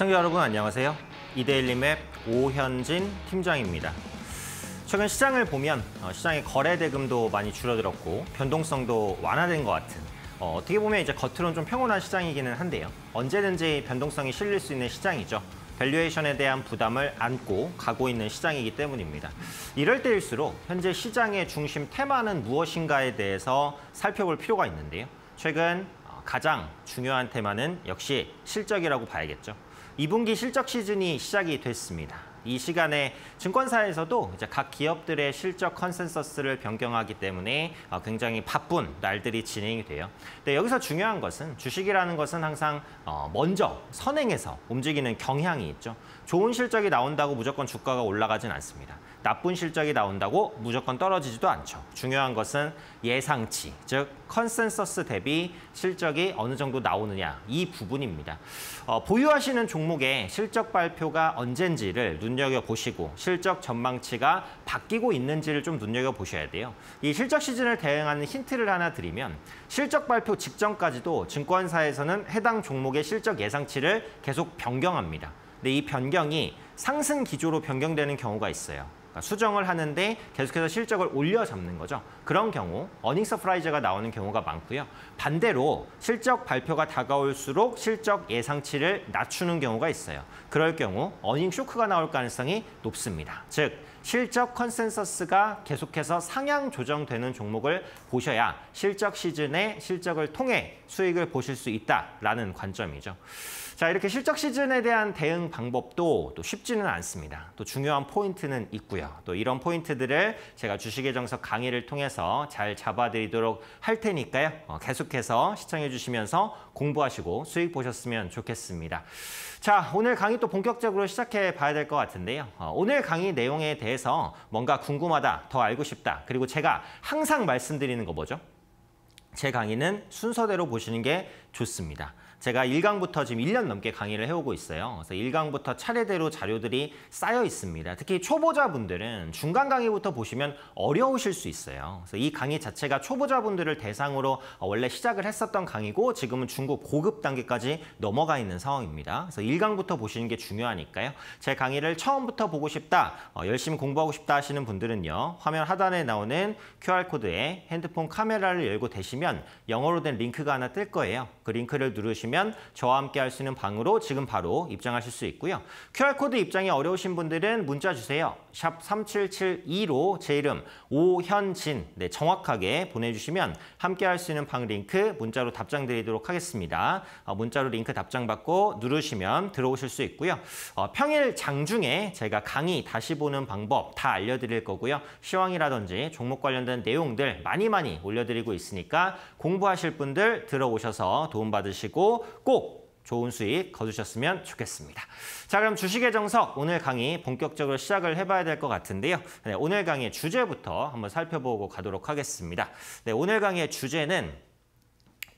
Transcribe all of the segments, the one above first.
시청자 여러분 안녕하세요. 이데일리 맵 오현진 팀장입니다. 최근 시장을 보면 어, 시장의 거래 대금도 많이 줄어들었고 변동성도 완화된 것 같은 어, 어떻게 보면 이제 겉으로는 좀 평온한 시장이기는 한데요. 언제든지 변동성이 실릴 수 있는 시장이죠. 밸류에이션에 대한 부담을 안고 가고 있는 시장이기 때문입니다. 이럴 때일수록 현재 시장의 중심 테마는 무엇인가에 대해서 살펴볼 필요가 있는데요. 최근 어, 가장 중요한 테마는 역시 실적이라고 봐야겠죠. 2분기 실적 시즌이 시작이 됐습니다. 이 시간에 증권사에서도 이제 각 기업들의 실적 컨센서스를 변경하기 때문에 어, 굉장히 바쁜 날들이 진행이 돼요. 근데 여기서 중요한 것은 주식이라는 것은 항상 어, 먼저 선행해서 움직이는 경향이 있죠. 좋은 실적이 나온다고 무조건 주가가 올라가진 않습니다. 나쁜 실적이 나온다고 무조건 떨어지지도 않죠. 중요한 것은 예상치, 즉 컨센서스 대비 실적이 어느 정도 나오느냐 이 부분입니다. 어, 보유하시는 종목의 실적 발표가 언젠지를 눈여겨보시고 실적 전망치가 바뀌고 있는지를 좀 눈여겨보셔야 돼요. 이 실적 시즌을 대응하는 힌트를 하나 드리면 실적 발표 직전까지도 증권사에서는 해당 종목의 실적 예상치를 계속 변경합니다. 근데 이 변경이 상승 기조로 변경되는 경우가 있어요. 그러니까 수정을 하는데 계속해서 실적을 올려잡는 거죠. 그런 경우 어닝 서프라이즈가 나오는 경우가 많고요. 반대로 실적 발표가 다가올수록 실적 예상치를 낮추는 경우가 있어요. 그럴 경우 어닝 쇼크가 나올 가능성이 높습니다. 즉 실적 컨센서스가 계속해서 상향 조정되는 종목을 보셔야 실적 시즌에 실적을 통해 수익을 보실 수 있다라는 관점이죠. 자, 이렇게 실적 시즌에 대한 대응 방법도 또 쉽지는 않습니다. 또 중요한 포인트는 있고요. 또 이런 포인트들을 제가 주식의 정석 강의를 통해서 잘 잡아드리도록 할 테니까요. 어, 계속해서 시청해 주시면서 공부하시고 수익 보셨으면 좋겠습니다. 자, 오늘 강의 또 본격적으로 시작해 봐야 될 것 같은데요. 어, 오늘 강의 내용에 대해서 뭔가 궁금하다, 더 알고 싶다. 그리고 제가 항상 말씀드리는 거 뭐죠? 제 강의는 순서대로 보시는 게 좋습니다. 제가 1강부터 지금 1년 넘게 강의를 해오고 있어요. 그래서 1강부터 차례대로 자료들이 쌓여 있습니다. 특히 초보자분들은 중간 강의부터 보시면 어려우실 수 있어요. 그래서 이 강의 자체가 초보자분들을 대상으로 원래 시작을 했었던 강의고 지금은 중급 고급 단계까지 넘어가 있는 상황입니다. 그래서 1강부터 보시는 게 중요하니까요. 제 강의를 처음부터 보고 싶다, 어, 열심히 공부하고 싶다 하시는 분들은요. 화면 하단에 나오는 QR코드에 핸드폰 카메라를 열고 대시면 영어로 된 링크가 하나 뜰 거예요. 그 링크를 누르시면 주시면 저와 함께 할 수 있는 방으로 지금 바로 입장하실 수 있고요. QR코드 입장이 어려우신 분들은 문자 주세요. 샵 3772로 제 이름 오현진 네, 정확하게 보내주시면 함께 할 수 있는 방 링크 문자로 답장 드리도록 하겠습니다. 어, 문자로 링크 답장 받고 누르시면 들어오실 수 있고요. 어, 평일 장중에 제가 강의 다시 보는 방법 다 알려드릴 거고요. 시황이라든지 종목 관련된 내용들 많이 많이 올려드리고 있으니까 공부하실 분들 들어오셔서 도움받으시고 꼭 좋은 수익 거두셨으면 좋겠습니다. 자 그럼 주식의 정석 오늘 강의 본격적으로 시작을 해봐야 될 것 같은데요. 네, 오늘 강의 주제부터 한번 살펴보고 가도록 하겠습니다. 네, 오늘 강의 주제는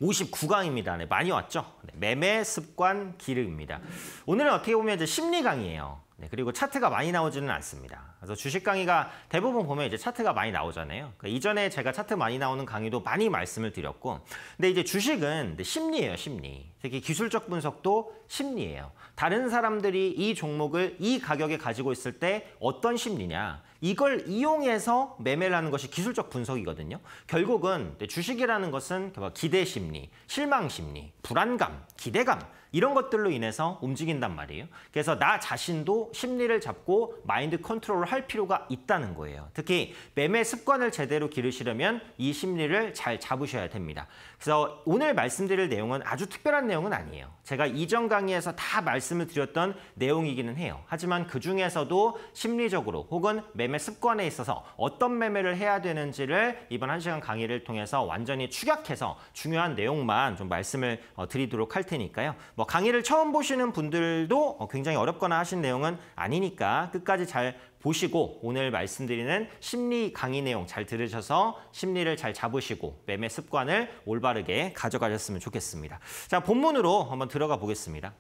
59강입니다. 네, 많이 왔죠? 네, 매매 습관 기르입니다. 오늘은 어떻게 보면 이제 심리 강의예요. 네, 그리고 차트가 많이 나오지는 않습니다. 그래서 주식 강의가 대부분 보면 이제 차트가 많이 나오잖아요. 그 이전에 제가 차트 많이 나오는 강의도 많이 말씀을 드렸고, 근데 이제 주식은 심리예요, 심리. 특히 기술적 분석도 심리예요. 다른 사람들이 이 종목을 이 가격에 가지고 있을 때 어떤 심리냐. 이걸 이용해서 매매를 하는 것이 기술적 분석이거든요. 결국은 주식이라는 것은 그 뭐 기대 심리, 실망 심리, 불안감, 기대감 이런 것들로 인해서 움직인단 말이에요. 그래서 나 자신도 심리를 잡고 마인드 컨트롤을 할 필요가 있다는 거예요. 특히 매매 습관을 제대로 기르시려면 이 심리를 잘 잡으셔야 됩니다. 그래서 오늘 말씀드릴 내용은 아주 특별한 내용은 아니에요. 제가 이전 강의에서 다 말씀을 드렸던 내용이기는 해요. 하지만 그중에서도 심리적으로 혹은 매매 습관에 있어서 어떤 매매를 해야 되는지를 이번 한시간 강의를 통해서 완전히 축약해서 중요한 내용만 좀 말씀을 어, 드리도록 할 테니까요. 뭐 강의를 처음 보시는 분들도 어, 굉장히 어렵거나 하신 내용은 아니니까 끝까지 잘 보시고 오늘 말씀드리는 심리 강의 내용 잘 들으셔서 심리를 잘 잡으시고 매매 습관을 올바르게 가져가셨으면 좋겠습니다. 자, 본문으로 한번 들어가 보겠습니다.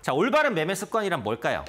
자, 올바른 매매 습관이란 뭘까요?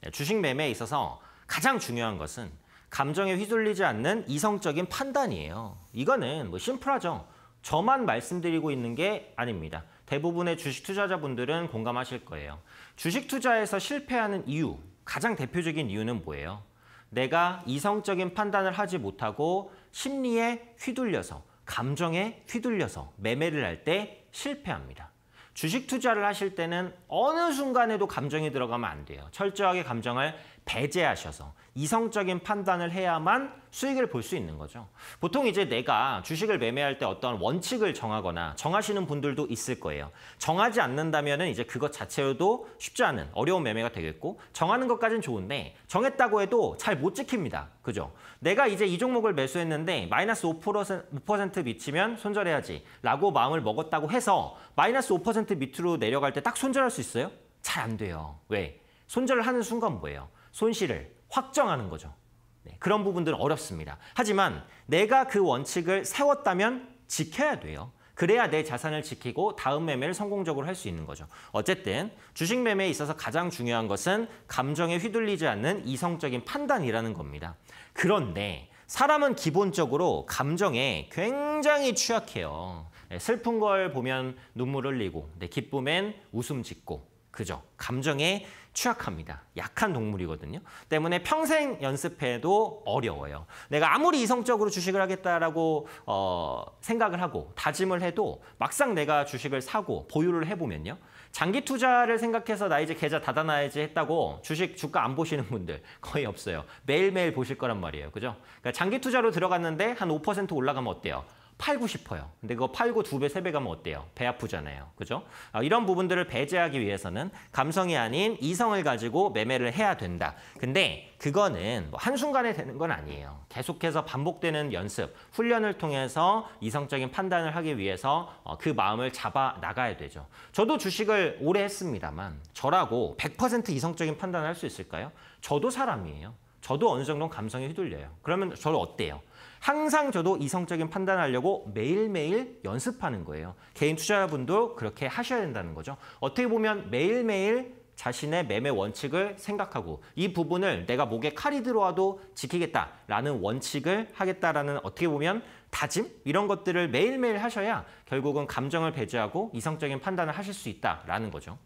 네, 주식 매매에 있어서 가장 중요한 것은 감정에 휘둘리지 않는 이성적인 판단이에요. 이거는 뭐 심플하죠. 저만 말씀드리고 있는 게 아닙니다. 대부분의 주식 투자자분들은 공감하실 거예요. 주식 투자에서 실패하는 이유, 가장 대표적인 이유는 뭐예요? 내가 이성적인 판단을 하지 못하고 심리에 휘둘려서, 감정에 휘둘려서 매매를 할 때 실패합니다. 주식 투자를 하실 때는 어느 순간에도 감정이 들어가면 안 돼요. 철저하게 감정을 배제하셔서 이성적인 판단을 해야만 수익을 볼 수 있는 거죠. 보통 이제 내가 주식을 매매할 때 어떤 원칙을 정하거나 정하시는 분들도 있을 거예요. 정하지 않는다면 이제 그것 자체로도 쉽지 않은 어려운 매매가 되겠고 정하는 것까진 좋은데 정했다고 해도 잘 못 지킵니다. 그죠? 내가 이제 이 종목을 매수했는데 마이너스 5%, 5% 미치면 손절해야지 라고 마음을 먹었다고 해서 마이너스 5% 밑으로 내려갈 때 딱 손절할 수 있어요? 잘 안 돼요. 왜? 손절을 하는 순간 뭐예요? 손실을 확정하는 거죠. 네, 그런 부분들은 어렵습니다. 하지만 내가 그 원칙을 세웠다면 지켜야 돼요. 그래야 내 자산을 지키고 다음 매매를 성공적으로 할 수 있는 거죠. 어쨌든 주식 매매에 있어서 가장 중요한 것은 감정에 휘둘리지 않는 이성적인 판단이라는 겁니다. 그런데 사람은 기본적으로 감정에 굉장히 취약해요. 네, 슬픈 걸 보면 눈물 흘리고 네, 기쁨엔 웃음 짓고 그죠? 감정에 취약합니다. 약한 동물이거든요. 때문에 평생 연습해도 어려워요. 내가 아무리 이성적으로 주식을 하겠다라고 어, 생각을 하고 다짐을 해도 막상 내가 주식을 사고 보유를 해보면요. 장기 투자를 생각해서 나 이제 계좌 닫아놔야지 했다고 주식 주가 안 보시는 분들 거의 없어요. 매일매일 보실 거란 말이에요. 그죠? 그러니까 장기 투자로 들어갔는데 한 5% 올라가면 어때요? 팔고 싶어요. 근데 그거 팔고 두 배, 세 배 가면 어때요? 배 아프잖아요. 그죠? 아, 이런 부분들을 배제하기 위해서는 감성이 아닌 이성을 가지고 매매를 해야 된다. 근데 그거는 뭐 한순간에 되는 건 아니에요. 계속해서 반복되는 연습, 훈련을 통해서 이성적인 판단을 하기 위해서 어, 그 마음을 잡아 나가야 되죠. 저도 주식을 오래 했습니다만 저라고 100% 이성적인 판단을 할 수 있을까요? 저도 사람이에요. 저도 어느 정도 감성이 휘둘려요. 그러면 저를 어때요? 항상 저도 이성적인 판단하려고 매일매일 연습하는 거예요. 개인 투자자분도 그렇게 하셔야 된다는 거죠. 어떻게 보면 매일매일 자신의 매매 원칙을 생각하고 이 부분을 내가 목에 칼이 들어와도 지키겠다라는 원칙을 하겠다라는 어떻게 보면 다짐 이런 것들을 매일매일 하셔야 결국은 감정을 배제하고 이성적인 판단을 하실 수 있다라는 거죠.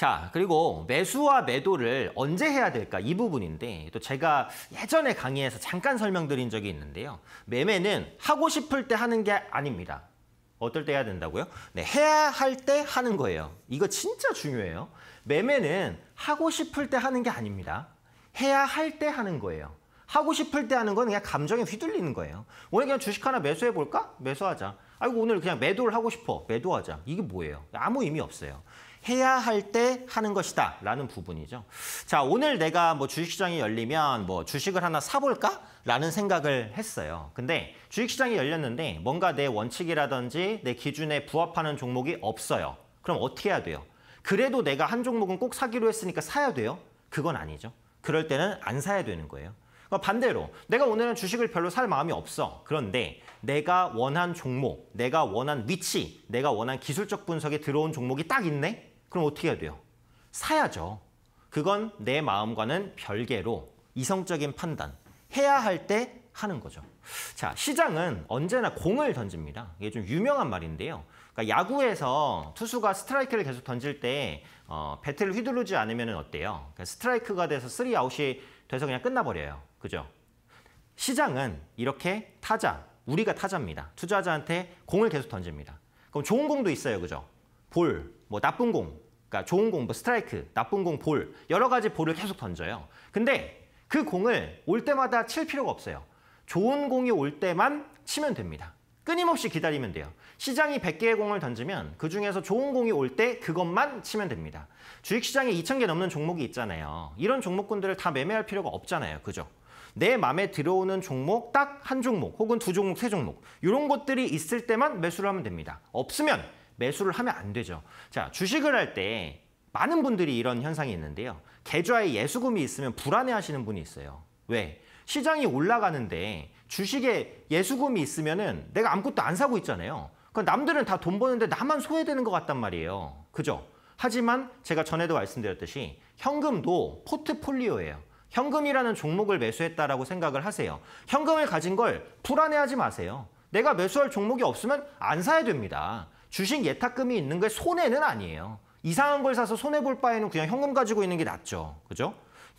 자, 그리고 매수와 매도를 언제 해야 될까 이 부분인데 또 제가 예전에 강의에서 잠깐 설명드린 적이 있는데요. 매매는 하고 싶을 때 하는 게 아닙니다. 어떨 때 해야 된다고요? 네, 해야 할 때 하는 거예요. 이거 진짜 중요해요. 매매는 하고 싶을 때 하는 게 아닙니다. 해야 할 때 하는 거예요. 하고 싶을 때 하는 건 그냥 감정에 휘둘리는 거예요. 오늘 그냥 주식 하나 매수해볼까? 매수하자. 아이고 오늘 그냥 매도를 하고 싶어. 매도하자. 이게 뭐예요? 아무 의미 없어요. 해야 할 때 하는 것이다 라는 부분이죠. 자 오늘 내가 뭐 주식시장이 열리면 뭐 주식을 하나 사볼까? 라는 생각을 했어요. 근데 주식시장이 열렸는데 뭔가 내 원칙이라든지 내 기준에 부합하는 종목이 없어요. 그럼 어떻게 해야 돼요? 그래도 내가 한 종목은 꼭 사기로 했으니까 사야 돼요? 그건 아니죠. 그럴 때는 안 사야 되는 거예요. 그러니까 반대로 내가 오늘은 주식을 별로 살 마음이 없어. 그런데 내가 원한 종목, 내가 원한 위치, 내가 원한 기술적 분석에 들어온 종목이 딱 있네? 그럼 어떻게 해야 돼요? 사야죠. 그건 내 마음과는 별개로 이성적인 판단, 해야 할 때 하는 거죠. 자, 시장은 언제나 공을 던집니다. 이게 좀 유명한 말인데요. 그러니까 야구에서 투수가 스트라이크를 계속 던질 때 어, 배트를 휘두르지 않으면 어때요? 그러니까 스트라이크가 돼서 3 아웃이 돼서 그냥 끝나버려요. 그죠? 시장은 이렇게 타자, 우리가 타자입니다. 투자자한테 공을 계속 던집니다. 그럼 좋은 공도 있어요. 그죠? 볼, 뭐 나쁜 공, 그러니까 좋은 공, 뭐 스트라이크, 나쁜 공, 볼 여러 가지 볼을 계속 던져요. 근데 그 공을 올 때마다 칠 필요가 없어요. 좋은 공이 올 때만 치면 됩니다. 끊임없이 기다리면 돼요. 시장이 100개의 공을 던지면 그중에서 좋은 공이 올 때 그것만 치면 됩니다. 주식시장에 2,000개 넘는 종목이 있잖아요. 이런 종목군들을 다 매매할 필요가 없잖아요. 그죠? 내 마음에 들어오는 종목 딱 한 종목 혹은 두 종목, 세 종목 이런 것들이 있을 때만 매수를 하면 됩니다. 없으면 매수를 하면 안 되죠. 자, 주식을 할 때 많은 분들이 이런 현상이 있는데요. 계좌에 예수금이 있으면 불안해 하시는 분이 있어요. 왜? 시장이 올라가는데 주식에 예수금이 있으면은 내가 아무것도 안 사고 있잖아요. 그 남들은 다 돈 버는데 나만 소외되는 것 같단 말이에요. 그죠? 하지만 제가 전에도 말씀드렸듯이 현금도 포트폴리오예요. 현금이라는 종목을 매수했다라고 생각을 하세요. 현금을 가진 걸 불안해하지 마세요. 내가 매수할 종목이 없으면 안 사야 됩니다. 주식 예탁금이 있는 게 손해는 아니에요. 이상한 걸 사서 손해볼 바에는 그냥 현금 가지고 있는 게 낫죠. 그죠?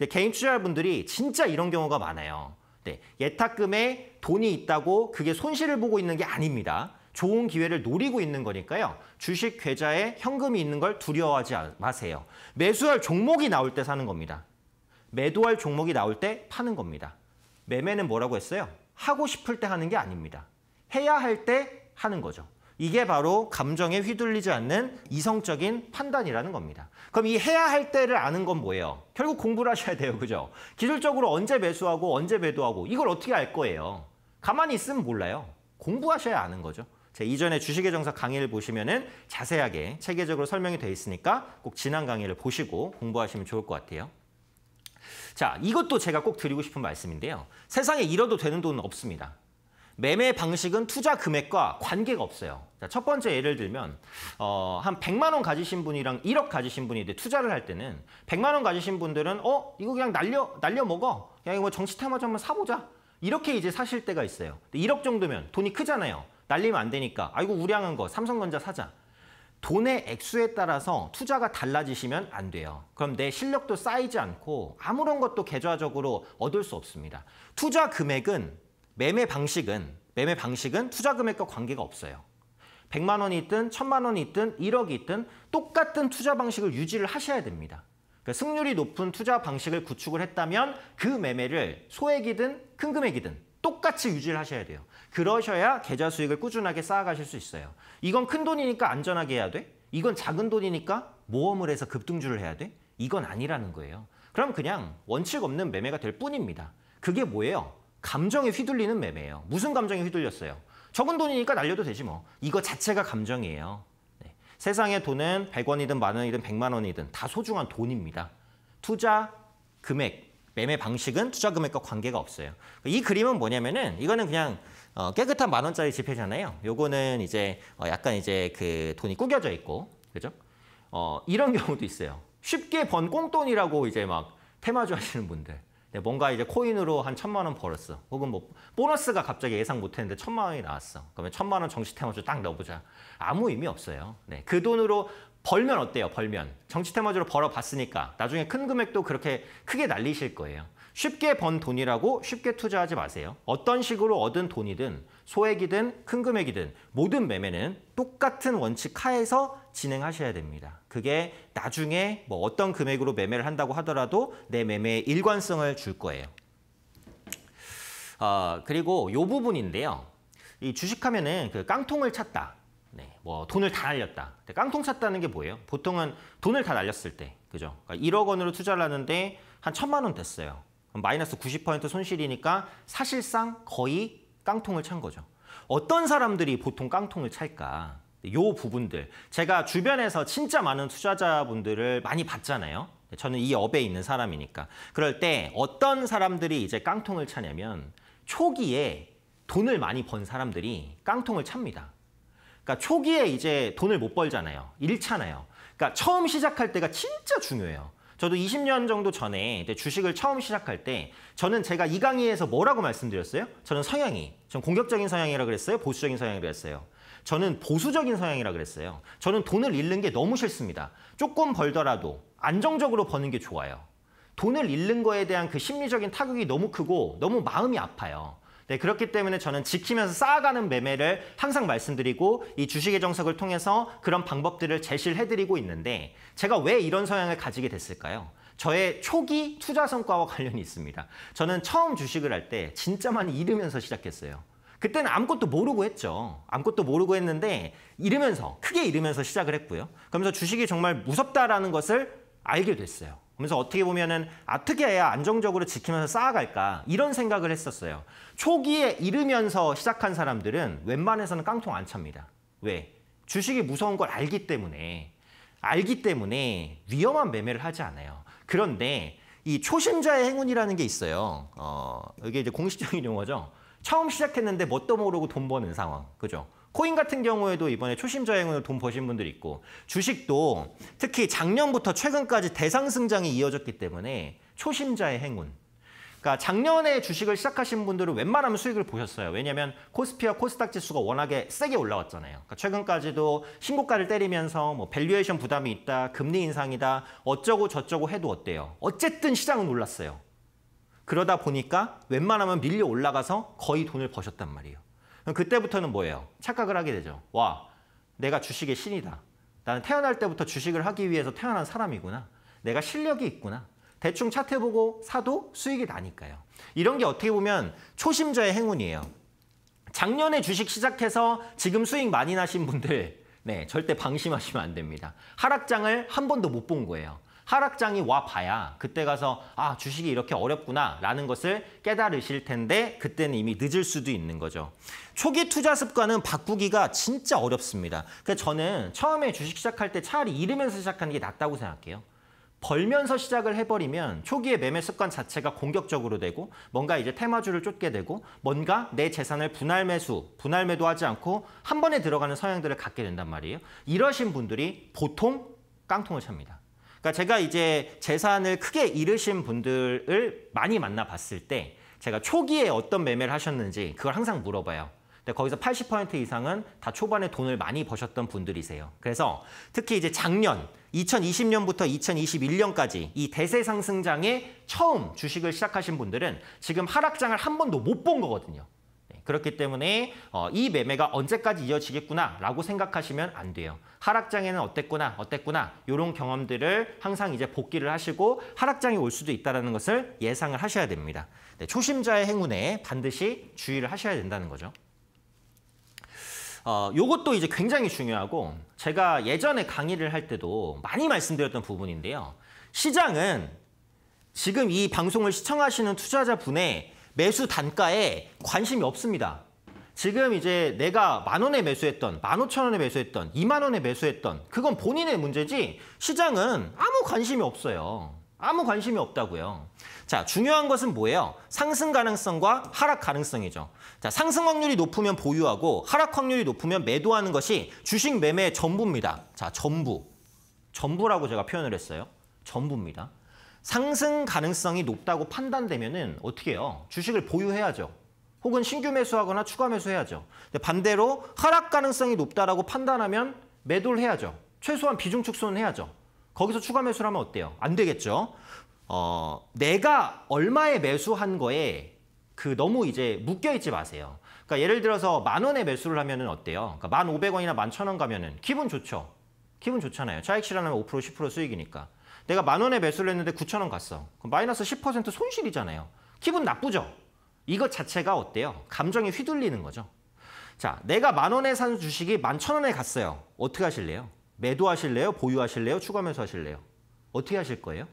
개인 투자자분들이 진짜 이런 경우가 많아요. 네, 예탁금에 돈이 있다고 그게 손실을 보고 있는 게 아닙니다. 좋은 기회를 노리고 있는 거니까요. 주식 계좌에 현금이 있는 걸 두려워하지 마세요. 매수할 종목이 나올 때 사는 겁니다. 매도할 종목이 나올 때 파는 겁니다. 매매는 뭐라고 했어요? 하고 싶을 때 하는 게 아닙니다. 해야 할 때 하는 거죠. 이게 바로 감정에 휘둘리지 않는 이성적인 판단이라는 겁니다. 그럼 이 해야 할 때를 아는 건 뭐예요? 결국 공부를 하셔야 돼요. 그죠? 기술적으로 언제 매수하고 언제 매도하고 이걸 어떻게 알 거예요? 가만히 있으면 몰라요. 공부하셔야 아는 거죠. 제 이전에 주식의 정석 강의를 보시면은 자세하게 체계적으로 설명이 되어 있으니까 꼭 지난 강의를 보시고 공부하시면 좋을 것 같아요. 자, 이것도 제가 꼭 드리고 싶은 말씀인데요. 세상에 잃어도 되는 돈은 없습니다. 매매 방식은 투자 금액과 관계가 없어요. 자, 첫 번째 예를 들면 어, 한 100만 원 가지신 분이랑 1억 가지신 분이 투자를 할 때는 100만 원 가지신 분들은 어 이거 그냥 날려 날려 먹어 그냥 이거 뭐 정치타마저 한번 사보자 이렇게 이제 사실 때가 있어요. 1억 정도면 돈이 크잖아요. 날리면 안 되니까 아이고 우량한 거 삼성전자 사자. 돈의 액수에 따라서 투자가 달라지시면 안 돼요. 그럼 내 실력도 쌓이지 않고 아무런 것도 계좌적으로 얻을 수 없습니다. 투자 금액은 매매 방식은 매매 방식은 투자 금액과 관계가 없어요. 100만 원이 있든 1000만 원이 있든 1억이 있든 똑같은 투자 방식을 유지를 하셔야 됩니다. 그러니까 승률이 높은 투자 방식을 구축을 했다면 그 매매를 소액이든 큰 금액이든 똑같이 유지를 하셔야 돼요. 그러셔야 계좌 수익을 꾸준하게 쌓아가실 수 있어요. 이건 큰 돈이니까 안전하게 해야 돼? 이건 작은 돈이니까 모험을 해서 급등주를 해야 돼? 이건 아니라는 거예요. 그럼 그냥 원칙 없는 매매가 될 뿐입니다. 그게 뭐예요? 감정에 휘둘리는 매매예요. 무슨 감정에 휘둘렸어요? 적은 돈이니까 날려도 되지 뭐. 이거 자체가 감정이에요. 네. 세상의 돈은 100원이든 만 원이든 100만 원이든 다 소중한 돈입니다. 투자 금액, 매매 방식은 투자 금액과 관계가 없어요. 이 그림은 뭐냐면은 이거는 그냥 어, 깨끗한 만 원짜리 지폐잖아요. 요거는 이제 어, 약간 이제 그 돈이 구겨져 있고 그죠? 어, 이런 경우도 있어요. 쉽게 번 꽁돈이라고 이제 막 테마주 하시는 분들. 네, 뭔가 이제 코인으로 한 천만 원 벌었어. 혹은 뭐 보너스가 갑자기 예상 못했는데 천만 원이 나왔어. 그러면 천만 원정치 테마주 딱 넣어보자. 아무 의미 없어요. 네, 그 돈으로 벌면 어때요? 벌면 정치 테마주로 벌어봤으니까 나중에 큰 금액도 그렇게 크게 날리실 거예요. 쉽게 번 돈이라고 쉽게 투자하지 마세요. 어떤 식으로 얻은 돈이든 소액이든 큰 금액이든 모든 매매는 똑같은 원칙 하에서 진행하셔야 됩니다. 그게 나중에 뭐 어떤 금액으로 매매를 한다고 하더라도 내 매매의 일관성을 줄 거예요. 어, 그리고 요 부분인데요. 이 주식하면은 그 깡통을 찾다. 네, 뭐 돈을 다 날렸다. 깡통 찾다는 게 뭐예요? 보통은 돈을 다 날렸을 때, 그죠? 그러니까 1억 원으로 투자를 하는데 한 천만 원 됐어요. 마이너스 90% 손실이니까 사실상 거의 깡통을 찬 거죠. 어떤 사람들이 보통 깡통을 찰까? 네, 요 부분들 제가 주변에서 진짜 많은 투자자분들을 많이 봤잖아요. 네, 저는 이 업에 있는 사람이니까. 그럴 때 어떤 사람들이 이제 깡통을 차냐면 초기에 돈을 많이 번 사람들이 깡통을 찹니다. 그러니까 초기에 이제 돈을 못 벌잖아요. 잃잖아요. 그러니까 처음 시작할 때가 진짜 중요해요. 저도 20년 정도 전에 주식을 처음 시작할 때 저는 제가 이 강의에서 뭐라고 말씀드렸어요? 저는 성향이, 전 공격적인 성향이라 고 그랬어요? 보수적인 성향이라 고 그랬어요? 저는 보수적인 성향이라 그랬어요. 저는 돈을 잃는 게 너무 싫습니다. 조금 벌더라도 안정적으로 버는 게 좋아요. 돈을 잃는 거에 대한 그 심리적인 타격이 너무 크고 너무 마음이 아파요. 네, 그렇기 때문에 저는 지키면서 쌓아가는 매매를 항상 말씀드리고 이 주식의 정석을 통해서 그런 방법들을 제시를 해드리고 있는데 제가 왜 이런 성향을 가지게 됐을까요? 저의 초기 투자 성과와 관련이 있습니다. 저는 처음 주식을 할 때 진짜 많이 잃으면서 시작했어요. 그때는 아무것도 모르고 했죠. 아무것도 모르고 했는데 이르면서 크게 이르면서 시작을 했고요. 그러면서 주식이 정말 무섭다라는 것을 알게 됐어요. 그러면서 어떻게 보면은 어떻게 해야 안정적으로 지키면서 쌓아갈까 이런 생각을 했었어요. 초기에 이르면서 시작한 사람들은 웬만해서는 깡통 안 찹니다. 왜? 주식이 무서운 걸 알기 때문에 알기 때문에 위험한 매매를 하지 않아요. 그런데 이 초심자의 행운이라는 게 있어요. 어, 이게 이제 공식적인 용어죠. 처음 시작했는데 뭣도 모르고 돈 버는 상황. 그죠? 코인 같은 경우에도 이번에 초심자 행운으로 돈 버신 분들 있고 주식도 특히 작년부터 최근까지 대상승장이 이어졌기 때문에 초심자의 행운. 그러니까 작년에 주식을 시작하신 분들은 웬만하면 수익을 보셨어요. 왜냐하면 코스피와 코스닥 지수가 워낙에 세게 올라왔잖아요. 그러니까 최근까지도 신고가를 때리면서 뭐 밸류에이션 부담이 있다, 금리 인상이다, 어쩌고 저쩌고 해도 어때요. 어쨌든 시장은 올랐어요. 그러다 보니까 웬만하면 밀려 올라가서 거의 돈을 버셨단 말이에요. 그때부터는 뭐예요? 착각을 하게 되죠. 와, 내가 주식의 신이다. 나는 태어날 때부터 주식을 하기 위해서 태어난 사람이구나. 내가 실력이 있구나. 대충 차트 보고 사도 수익이 나니까요. 이런 게 어떻게 보면 초심자의 행운이에요. 작년에 주식 시작해서 지금 수익 많이 나신 분들 네 절대 방심하시면 안 됩니다. 하락장을 한 번도 못 본 거예요. 하락장이 와 봐야 그때 가서 아 주식이 이렇게 어렵구나라는 것을 깨달으실 텐데 그때는 이미 늦을 수도 있는 거죠. 초기 투자 습관은 바꾸기가 진짜 어렵습니다. 그래서 그러니까 저는 처음에 주식 시작할 때 차라리 잃으면서 시작하는 게 낫다고 생각해요. 벌면서 시작을 해버리면 초기에 매매 습관 자체가 공격적으로 되고 뭔가 이제 테마주를 쫓게 되고 뭔가 내 재산을 분할 매수, 분할 매도 하지 않고 한 번에 들어가는 성향들을 갖게 된단 말이에요. 이러신 분들이 보통 깡통을 찹니다. 그러니까 제가 이제 재산을 크게 잃으신 분들을 많이 만나봤을 때 제가 초기에 어떤 매매를 하셨는지 그걸 항상 물어봐요. 근데 거기서 80% 이상은 다 초반에 돈을 많이 버셨던 분들이세요. 그래서 특히 이제 작년 2020년부터 2021년까지 이 대세 상승장에 처음 주식을 시작하신 분들은 지금 하락장을 한 번도 못 본 거거든요. 그렇기 때문에 어, 이 매매가 언제까지 이어지겠구나라고 생각하시면 안 돼요. 하락장에는 어땠구나, 어땠구나 이런 경험들을 항상 이제 복기를 하시고 하락장이 올 수도 있다는 것을 예상을 하셔야 됩니다. 네, 초심자의 행운에 반드시 주의를 하셔야 된다는 거죠. 어, 요것도 이제 굉장히 중요하고 제가 예전에 강의를 할 때도 많이 말씀드렸던 부분인데요. 시장은 지금 이 방송을 시청하시는 투자자분의 매수 단가에 관심이 없습니다. 지금 이제 내가 만 원에 매수했던, 만 오천 원에 매수했던, 이만 원에 매수했던 그건 본인의 문제지 시장은 아무 관심이 없어요. 아무 관심이 없다고요. 자, 중요한 것은 뭐예요? 상승 가능성과 하락 가능성이죠. 자, 상승 확률이 높으면 보유하고 하락 확률이 높으면 매도하는 것이 주식 매매의 전부입니다. 자, 전부. 전부라고 제가 표현을 했어요. 전부입니다. 상승 가능성이 높다고 판단되면 어떻게 해요? 주식을 보유해야죠. 혹은 신규 매수하거나 추가 매수해야죠. 반대로 하락 가능성이 높다라고 판단하면 매도를 해야죠. 최소한 비중 축소는 해야죠. 거기서 추가 매수를 하면 어때요? 안 되겠죠. 어, 내가 얼마에 매수한 거에 그 너무 이제 묶여 있지 마세요. 그러니까 예를 들어서 만 원에 매수를 하면 어때요? 그러니까 만 오백 원이나 만 천 원가면 기분 좋죠. 기분 좋잖아요. 차익 실현하면 5% 10% 수익이니까. 내가 만 원에 매수를 했는데 9천 원 갔어. 그럼 마이너스 10% 손실이잖아요. 기분 나쁘죠? 이것 자체가 어때요? 감정이 휘둘리는 거죠. 자, 내가 만 원에 산 주식이 만 천 원에 갔어요. 어떻게 하실래요? 매도하실래요? 보유하실래요? 추가 매수하실래요? 어떻게 하실 거예요?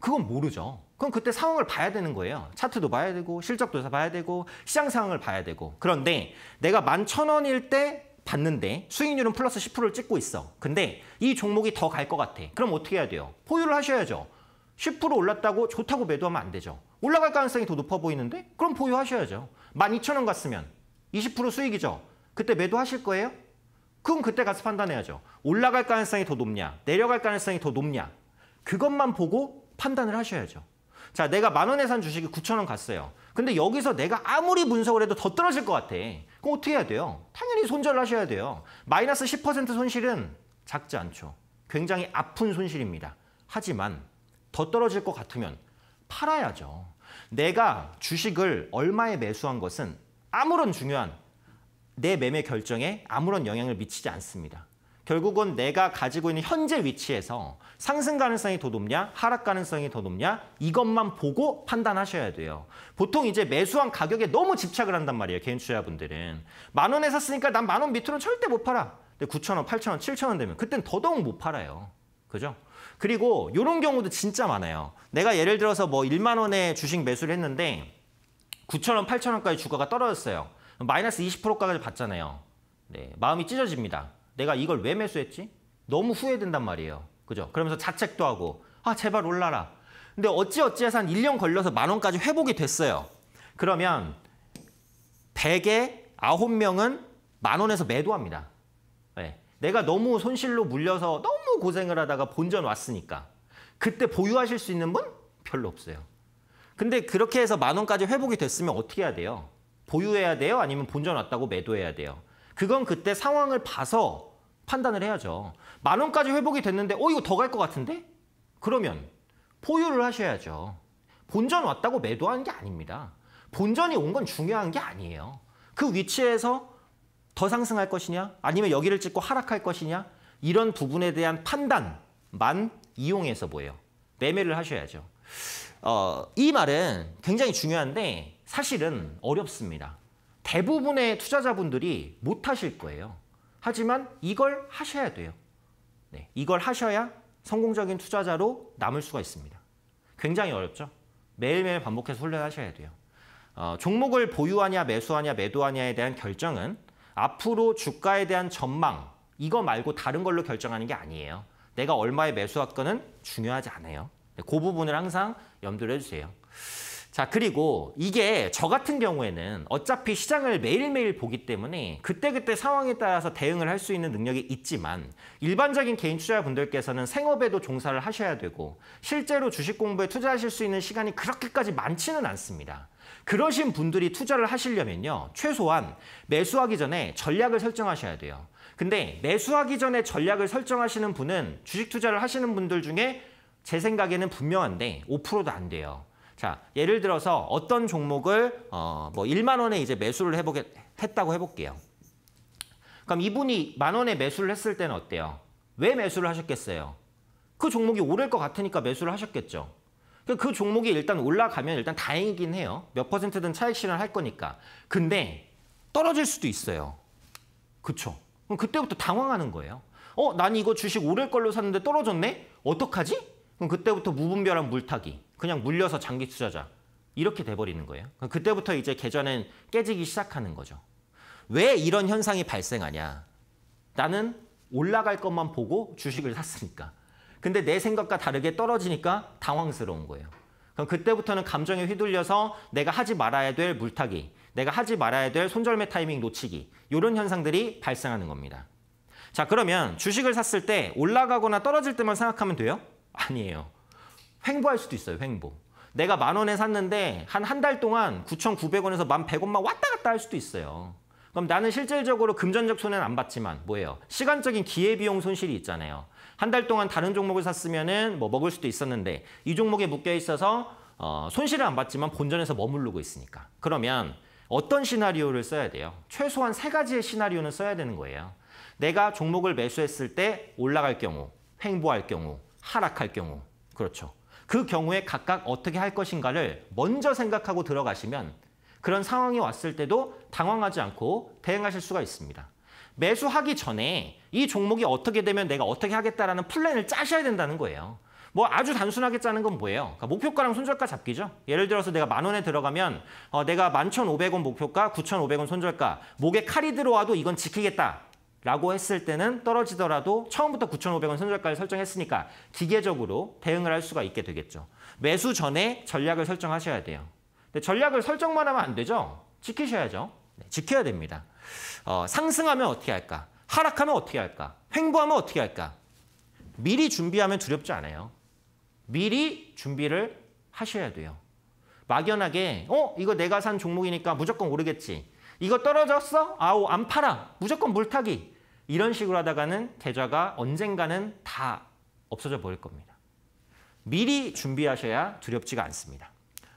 그건 모르죠. 그럼 그때 상황을 봐야 되는 거예요. 차트도 봐야 되고 실적도 봐야 되고 시장 상황을 봐야 되고 그런데 내가 만 천 원일 때 봤는데 수익률은 플러스 10%를 찍고 있어. 근데 이 종목이 더 갈 것 같아. 그럼 어떻게 해야 돼요? 보유를 하셔야죠. 10% 올랐다고 좋다고 매도하면 안 되죠. 올라갈 가능성이 더 높아 보이는데? 그럼 보유하셔야죠. 12,000원 갔으면 20% 수익이죠. 그때 매도하실 거예요? 그럼 그때 가서 판단해야죠. 올라갈 가능성이 더 높냐, 내려갈 가능성이 더 높냐. 그것만 보고 판단을 하셔야죠. 자, 내가 만 원에 산 주식이 9천 원 갔어요. 근데 여기서 내가 아무리 분석을 해도 더 떨어질 것 같아. 그럼 어떻게 해야 돼요? 당연히 손절하셔야 돼요. 마이너스 10% 손실은 작지 않죠. 굉장히 아픈 손실입니다. 하지만 더 떨어질 것 같으면 팔아야죠. 내가 주식을 얼마에 매수한 것은 아무런 중요한 내 매매 결정에 아무런 영향을 미치지 않습니다. 결국은 내가 가지고 있는 현재 위치에서 상승 가능성이 더 높냐 하락 가능성이 더 높냐 이것만 보고 판단하셔야 돼요. 보통 이제 매수한 가격에 너무 집착을 한단 말이에요. 개인 투자분들은. 자만 원에 샀으니까 난 만 원 밑으로는 절대 못 팔아. 근데 9천 원, 8천 원, 7천 원 되면 그땐 더더욱 못 팔아요. 그죠? 그리고 이런 경우도 진짜 많아요. 내가 예를 들어서 뭐 1만 원에 주식 매수를 했는데 9천 원, 8천 원까지 주가가 떨어졌어요. 마이너스 20%까지 받잖아요 네, 마음이 찢어집니다. 내가 이걸 왜 매수했지? 너무 후회된단 말이에요. 그죠? 그러면서 자책도 하고 아 제발 올라라. 근데 어찌어찌해서 한 1년 걸려서 만 원까지 회복이 됐어요. 그러면 100에 9명은 만 원에서 매도합니다. 네. 내가 너무 손실로 물려서 너무 고생을 하다가 본전 왔으니까 그때 보유하실 수 있는 분 별로 없어요. 근데 그렇게 해서 만 원까지 회복이 됐으면 어떻게 해야 돼요? 보유해야 돼요? 아니면 본전 왔다고 매도해야 돼요? 그건 그때 상황을 봐서 판단을 해야죠. 만 원까지 회복이 됐는데 어 이거 더 갈 것 같은데? 그러면 포유를 하셔야죠. 본전 왔다고 매도하는 게 아닙니다. 본전이 온 건 중요한 게 아니에요. 그 위치에서 더 상승할 것이냐 아니면 여기를 찍고 하락할 것이냐 이런 부분에 대한 판단만 이용해서 뭐예요? 매매를 하셔야죠. 어, 이 말은 굉장히 중요한데 사실은 어렵습니다. 대부분의 투자자분들이 못 하실 거예요. 하지만 이걸 하셔야 돼요. 네, 이걸 하셔야 성공적인 투자자로 남을 수가 있습니다. 굉장히 어렵죠. 매일매일 반복해서 훈련하셔야 돼요. 어, 종목을 보유하냐 매수하냐 매도하냐에 대한 결정은 앞으로 주가에 대한 전망 이거 말고 다른 걸로 결정하는 게 아니에요. 내가 얼마에 매수할 거는 중요하지 않아요. 네, 그 부분을 항상 염두로 해주세요. 자, 그리고 이게 저 같은 경우에는 어차피 시장을 매일매일 보기 때문에 그때그때 상황에 따라서 대응을 할 수 있는 능력이 있지만 일반적인 개인 투자자분들께서는 생업에도 종사를 하셔야 되고 실제로 주식 공부에 투자하실 수 있는 시간이 그렇게까지 많지는 않습니다. 그러신 분들이 투자를 하시려면요. 최소한 매수하기 전에 전략을 설정하셔야 돼요. 근데 매수하기 전에 전략을 설정하시는 분은 주식 투자를 하시는 분들 중에 제 생각에는 분명한데 5%도 안 돼요. 자, 예를 들어서 어떤 종목을 어, 뭐 1만 원에 이제 매수를 해보게 했다고 해볼게요. 그럼 이분이 만 원에 매수를 했을 때는 어때요? 왜 매수를 하셨겠어요? 그 종목이 오를 것 같으니까 매수를 하셨겠죠. 그, 그 종목이 일단 올라가면 일단 다행이긴 해요. 몇 퍼센트든 차익 실현을 할 거니까. 근데 떨어질 수도 있어요. 그쵸? 그 그때부터 당황하는 거예요. 어, 난 이거 주식 오를 걸로 샀는데 떨어졌네? 어떡하지? 그럼 그때부터 무분별한 물타기, 그냥 물려서 장기 투자자 이렇게 돼버리는 거예요. 그때부터 이제 계좌는 깨지기 시작하는 거죠. 왜 이런 현상이 발생하냐? 나는 올라갈 것만 보고 주식을 샀으니까. 근데 내 생각과 다르게 떨어지니까 당황스러운 거예요. 그럼 그때부터는 감정에 휘둘려서 내가 하지 말아야 될 물타기, 내가 하지 말아야 될 손절매 타이밍 놓치기 이런 현상들이 발생하는 겁니다. 자 그러면 주식을 샀을 때 올라가거나 떨어질 때만 생각하면 돼요? 아니에요. 횡보할 수도 있어요. 횡보. 내가 만 원에 샀는데 한 한 달 동안 9,900원에서 1,100원만 왔다 갔다 할 수도 있어요. 그럼 나는 실질적으로 금전적 손해는 안 받지만 뭐예요? 시간적인 기회비용 손실이 있잖아요. 한 달 동안 다른 종목을 샀으면 뭐 먹을 수도 있었는데 이 종목에 묶여 있어서 어, 손실을 안 받지만 본전에서 머무르고 있으니까. 그러면 어떤 시나리오를 써야 돼요? 최소한 세 가지의 시나리오는 써야 되는 거예요. 내가 종목을 매수했을 때 올라갈 경우, 횡보할 경우, 하락할 경우. 그렇죠. 그 경우에 각각 어떻게 할 것인가를 먼저 생각하고 들어가시면 그런 상황이 왔을 때도 당황하지 않고 대응하실 수가 있습니다. 매수하기 전에 이 종목이 어떻게 되면 내가 어떻게 하겠다라는 플랜을 짜셔야 된다는 거예요. 뭐 아주 단순하게 짜는 건 뭐예요? 그러니까 목표가랑 손절가 잡기죠. 예를 들어서 내가 만 원에 들어가면 어, 내가 만 천오백 원 목표가, 구천오백 원 손절가, 목에 칼이 들어와도 이건 지키겠다. 라고 했을 때는 떨어지더라도 처음부터 9,500원 손절가를 설정했으니까 기계적으로 대응을 할 수가 있게 되겠죠. 매수 전에 전략을 설정하셔야 돼요. 근데 전략을 설정만 하면 안 되죠. 지키셔야죠. 네, 지켜야 됩니다. 어, 상승하면 어떻게 할까? 하락하면 어떻게 할까? 횡보하면 어떻게 할까? 미리 준비하면 두렵지 않아요. 미리 준비를 하셔야 돼요. 막연하게 어 이거 내가 산 종목이니까 무조건 오르겠지. 이거 떨어졌어? 아우 안 팔아. 무조건 물타기. 이런 식으로 하다가는 계좌가 언젠가는 다 없어져 버릴 겁니다. 미리 준비하셔야 두렵지가 않습니다.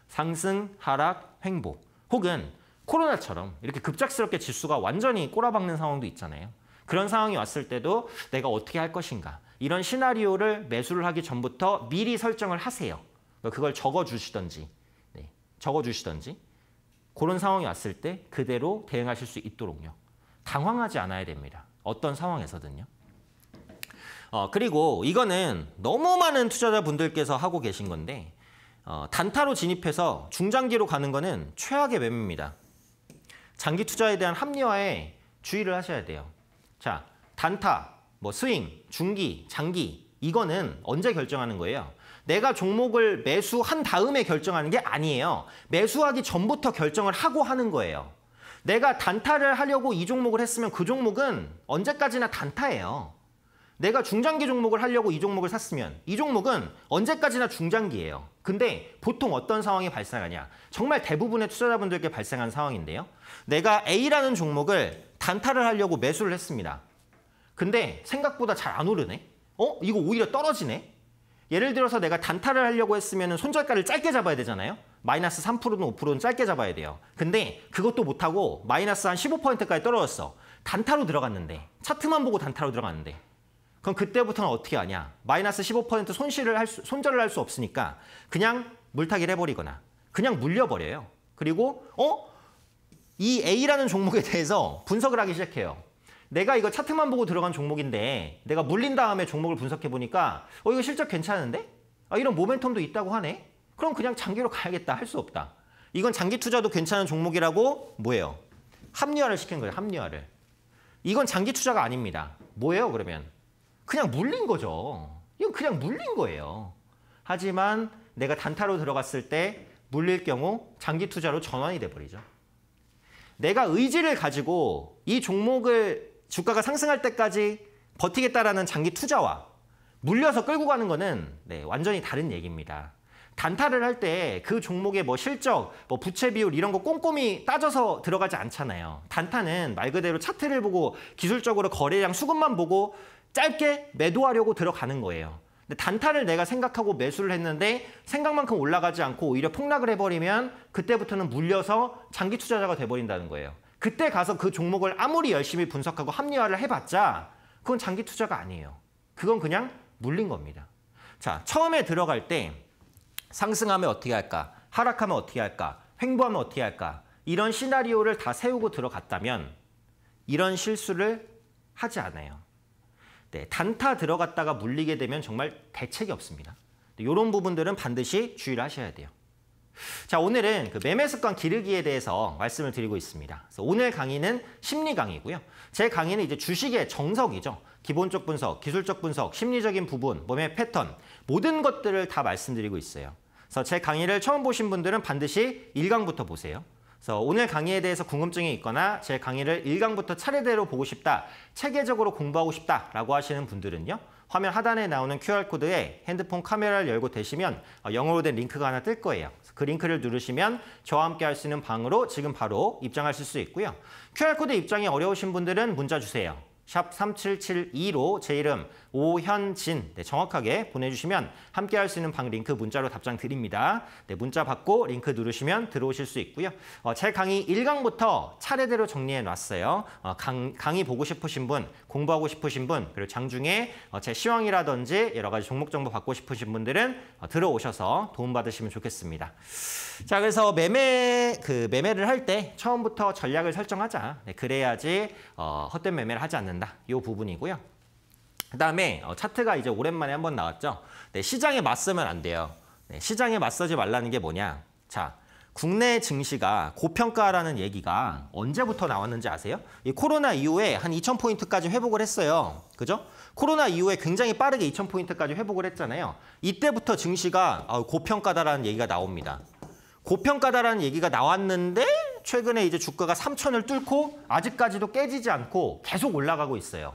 상승, 하락, 횡보 혹은 코로나처럼 이렇게 급작스럽게 지수가 완전히 꼬라박는 상황도 있잖아요. 그런 상황이 왔을 때도 내가 어떻게 할 것인가 이런 시나리오를 매수를 하기 전부터 미리 설정을 하세요. 그러니까 그걸 적어주시던지 네, 적어주시던지 그런 상황이 왔을 때 그대로 대응하실 수 있도록요. 당황하지 않아야 됩니다. 어떤 상황에서든요. 어, 그리고 이거는 너무 많은 투자자분들께서 하고 계신 건데 어, 단타로 진입해서 중장기로 가는 거는 최악의 매매입니다. 장기 투자에 대한 합리화에 주의를 하셔야 돼요. 자, 단타, 뭐 스윙, 중기, 장기 이거는 언제 결정하는 거예요? 내가 종목을 매수한 다음에 결정하는 게 아니에요. 매수하기 전부터 결정을 하고 하는 거예요. 내가 단타를 하려고 이 종목을 했으면 그 종목은 언제까지나 단타예요. 내가 중장기 종목을 하려고 이 종목을 샀으면 이 종목은 언제까지나 중장기예요. 근데 보통 어떤 상황이 발생하냐. 정말 대부분의 투자자분들께 발생한 상황인데요. 내가 A라는 종목을 단타를 하려고 매수를 했습니다. 근데 생각보다 잘 안 오르네. 어? 이거 오히려 떨어지네. 예를 들어서 내가 단타를 하려고 했으면 손절가를 짧게 잡아야 되잖아요. 마이너스 3%는 5%는 짧게 잡아야 돼요. 근데 그것도 못하고 마이너스 한 15%까지 떨어졌어. 단타로 들어갔는데 차트만 보고 단타로 들어갔는데 그럼 그때부터는 어떻게 하냐? 마이너스 15% 손실을 할 수, 손절을 할 수 없으니까 그냥 물타기를 해버리거나 그냥 물려버려요. 그리고 어? 이 A라는 종목에 대해서 분석을 하기 시작해요. 내가 이거 차트만 보고 들어간 종목인데 내가 물린 다음에 종목을 분석해보니까 어 이거 실적 괜찮은데? 아 이런 모멘텀도 있다고 하네? 그럼 그냥 장기로 가야겠다 할 수 없다. 이건 장기 투자도 괜찮은 종목이라고 뭐예요? 합리화를 시킨 거예요. 합리화를. 이건 장기 투자가 아닙니다. 뭐예요 그러면? 그냥 물린 거죠. 이건 그냥 물린 거예요. 하지만 내가 단타로 들어갔을 때 물릴 경우 장기 투자로 전환이 돼버리죠. 내가 의지를 가지고 이 종목을 주가가 상승할 때까지 버티겠다라는 장기 투자와 물려서 끌고 가는 거는 네, 완전히 다른 얘기입니다. 단타를 할 때 그 종목의 뭐 실적, 뭐 부채 비율 이런 거 꼼꼼히 따져서 들어가지 않잖아요. 단타는 말 그대로 차트를 보고 기술적으로 거래량 수급만 보고 짧게 매도하려고 들어가는 거예요. 단타를 내가 생각하고 매수를 했는데 생각만큼 올라가지 않고 오히려 폭락을 해버리면 그때부터는 물려서 장기 투자자가 돼버린다는 거예요. 그때 가서 그 종목을 아무리 열심히 분석하고 합리화를 해봤자 그건 장기 투자가 아니에요. 그건 그냥 물린 겁니다. 자, 처음에 들어갈 때 상승하면 어떻게 할까? 하락하면 어떻게 할까? 횡보하면 어떻게 할까? 이런 시나리오를 다 세우고 들어갔다면 이런 실수를 하지 않아요. 네, 단타 들어갔다가 물리게 되면 정말 대책이 없습니다. 이런 부분들은 반드시 주의를 하셔야 돼요. 자 오늘은 그 매매 습관 기르기에 대해서 말씀을 드리고 있습니다. 오늘 강의는 심리 강의고요. 제 강의는 이제 주식의 정석이죠. 기본적 분석, 기술적 분석, 심리적인 부분, 몸의 패턴 모든 것들을 다 말씀드리고 있어요. 그래서 제 강의를 처음 보신 분들은 반드시 1강부터 보세요. 그래서 오늘 강의에 대해서 궁금증이 있거나 제 강의를 1강부터 차례대로 보고 싶다, 체계적으로 공부하고 싶다라고 하시는 분들은요. 화면 하단에 나오는 QR코드에 핸드폰 카메라를 열고 대시면 어, 영어로 된 링크가 하나 뜰 거예요. 그 링크를 누르시면 저와 함께 할 수 있는 방으로 지금 바로 입장하실 수 있고요. QR코드 입장이 어려우신 분들은 문자 주세요. 샵 3772로 제 이름 오현진 네, 정확하게 보내주시면 함께 할 수 있는 방 링크 문자로 답장 드립니다. 네, 문자 받고 링크 누르시면 들어오실 수 있고요. 어, 제 강의 1강부터 차례대로 정리해놨어요. 어, 강, 강의 보고 싶으신 분, 공부하고 싶으신 분, 그리고 장중에 어, 제 시황이라든지 여러 가지 종목 정보 받고 싶으신 분들은 어, 들어오셔서 도움받으시면 좋겠습니다. 자, 그래서 매매, 그 매매를 할 때 처음부터 전략을 설정하자. 네, 그래야지 어, 헛된 매매를 하지 않는다. 이 부분이고요. 그다음에 어, 차트가 이제 오랜만에 한 번 나왔죠. 네, 시장에 맞서면 안 돼요. 네, 시장에 맞서지 말라는 게 뭐냐? 자, 국내 증시가 고평가라는 얘기가 언제부터 나왔는지 아세요? 이 코로나 이후에 한 2,000포인트까지 회복을 했어요. 그죠? 코로나 이후에 굉장히 빠르게 2,000포인트까지 회복을 했잖아요. 이때부터 증시가 어, 고평가다라는 얘기가 나옵니다. 고평가다라는 얘기가 나왔는데 최근에 이제 주가가 3,000을 뚫고 아직까지도 깨지지 않고 계속 올라가고 있어요.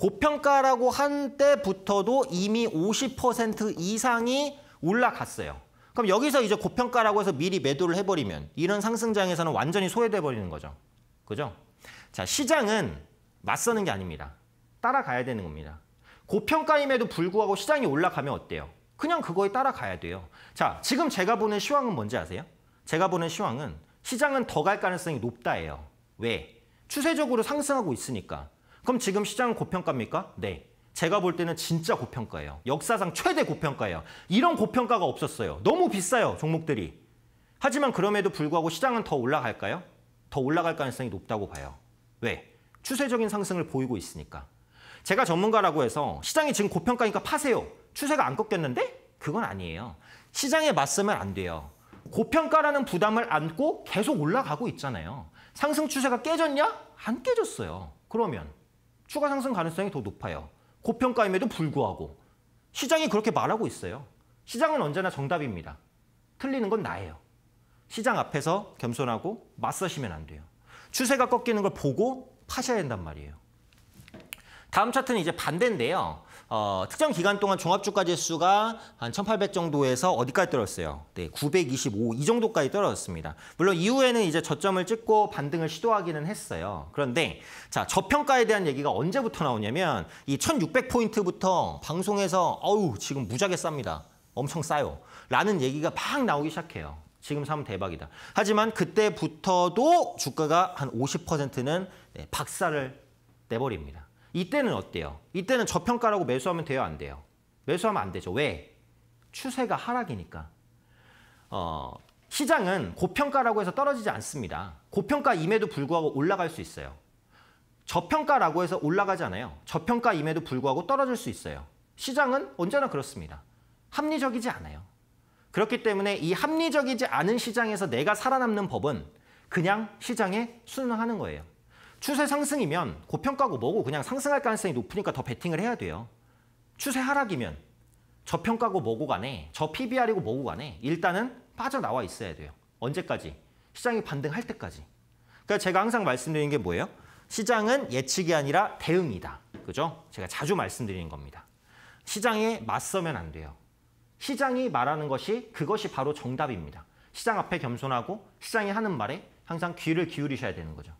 고평가라고 한 때부터도 이미 50% 이상이 올라갔어요. 그럼 여기서 이제 고평가라고 해서 미리 매도를 해버리면 이런 상승장에서는 완전히 소외돼 버리는 거죠. 그죠? 자, 시장은 맞서는 게 아닙니다. 따라가야 되는 겁니다. 고평가임에도 불구하고 시장이 올라가면 어때요? 그냥 그거에 따라가야 돼요. 자, 지금 제가 보는 시황은 뭔지 아세요? 제가 보는 시황은 시장은 더 갈 가능성이 높다예요. 왜? 추세적으로 상승하고 있으니까. 그럼 지금 시장은 고평가입니까? 네. 제가 볼 때는 진짜 고평가예요. 역사상 최대 고평가예요. 이런 고평가가 없었어요. 너무 비싸요, 종목들이. 하지만 그럼에도 불구하고 시장은 더 올라갈까요? 더 올라갈 가능성이 높다고 봐요. 왜? 추세적인 상승을 보이고 있으니까. 제가 전문가라고 해서 시장이 지금 고평가니까 파세요. 추세가 안 꺾였는데? 그건 아니에요. 시장에 맞으면안 돼요. 고평가라는 부담을 안고 계속 올라가고 있잖아요. 상승 추세가 깨졌냐? 안 깨졌어요. 그러면 추가 상승 가능성이 더 높아요. 고평가임에도 불구하고 시장이 그렇게 말하고 있어요. 시장은 언제나 정답입니다. 틀리는 건 나예요. 시장 앞에서 겸손하고 맞서시면 안 돼요. 추세가 꺾이는 걸 보고 파셔야 된단 말이에요. 다음 차트는 이제 반대인데요. 어, 특정 기간 동안 종합주가 지수가 한 1,800 정도에서 어디까지 떨어졌어요? 네, 925 이 정도까지 떨어졌습니다. 물론 이후에는 이제 저점을 찍고 반등을 시도하기는 했어요. 그런데 자 저평가에 대한 얘기가 언제부터 나오냐면 이 1,600포인트부터 방송에서 어우 지금 무작하 쌉니다. 엄청 싸요. 라는 얘기가 막 나오기 시작해요. 지금 사면 대박이다. 하지만 그때부터도 주가가 한 50%는 네, 박살을 내버립니다. 이때는 어때요? 이때는 저평가라고 매수하면 돼요? 안 돼요? 매수하면 안 되죠. 왜? 추세가 하락이니까. 어, 시장은 고평가라고 해서 떨어지지 않습니다. 고평가임에도 불구하고 올라갈 수 있어요. 저평가라고 해서 올라가지 않아요. 저평가임에도 불구하고 떨어질 수 있어요. 시장은 언제나 그렇습니다. 합리적이지 않아요. 그렇기 때문에 이 합리적이지 않은 시장에서 내가 살아남는 법은 그냥 시장에 순응하는 거예요. 추세 상승이면 고평가고 뭐고 그냥 상승할 가능성이 높으니까 더 베팅을 해야 돼요. 추세 하락이면 저평가고 뭐고 간에 저 PBR이고 뭐고 간에 일단은 빠져나와 있어야 돼요. 언제까지? 시장이 반등할 때까지. 그러니까 제가 항상 말씀드리는 게 뭐예요? 시장은 예측이 아니라 대응이다. 그죠? 제가 자주 말씀드리는 겁니다. 시장에 맞서면 안 돼요. 시장이 말하는 것이 그것이 바로 정답입니다. 시장 앞에 겸손하고 시장이 하는 말에 항상 귀를 기울이셔야 되는 거죠.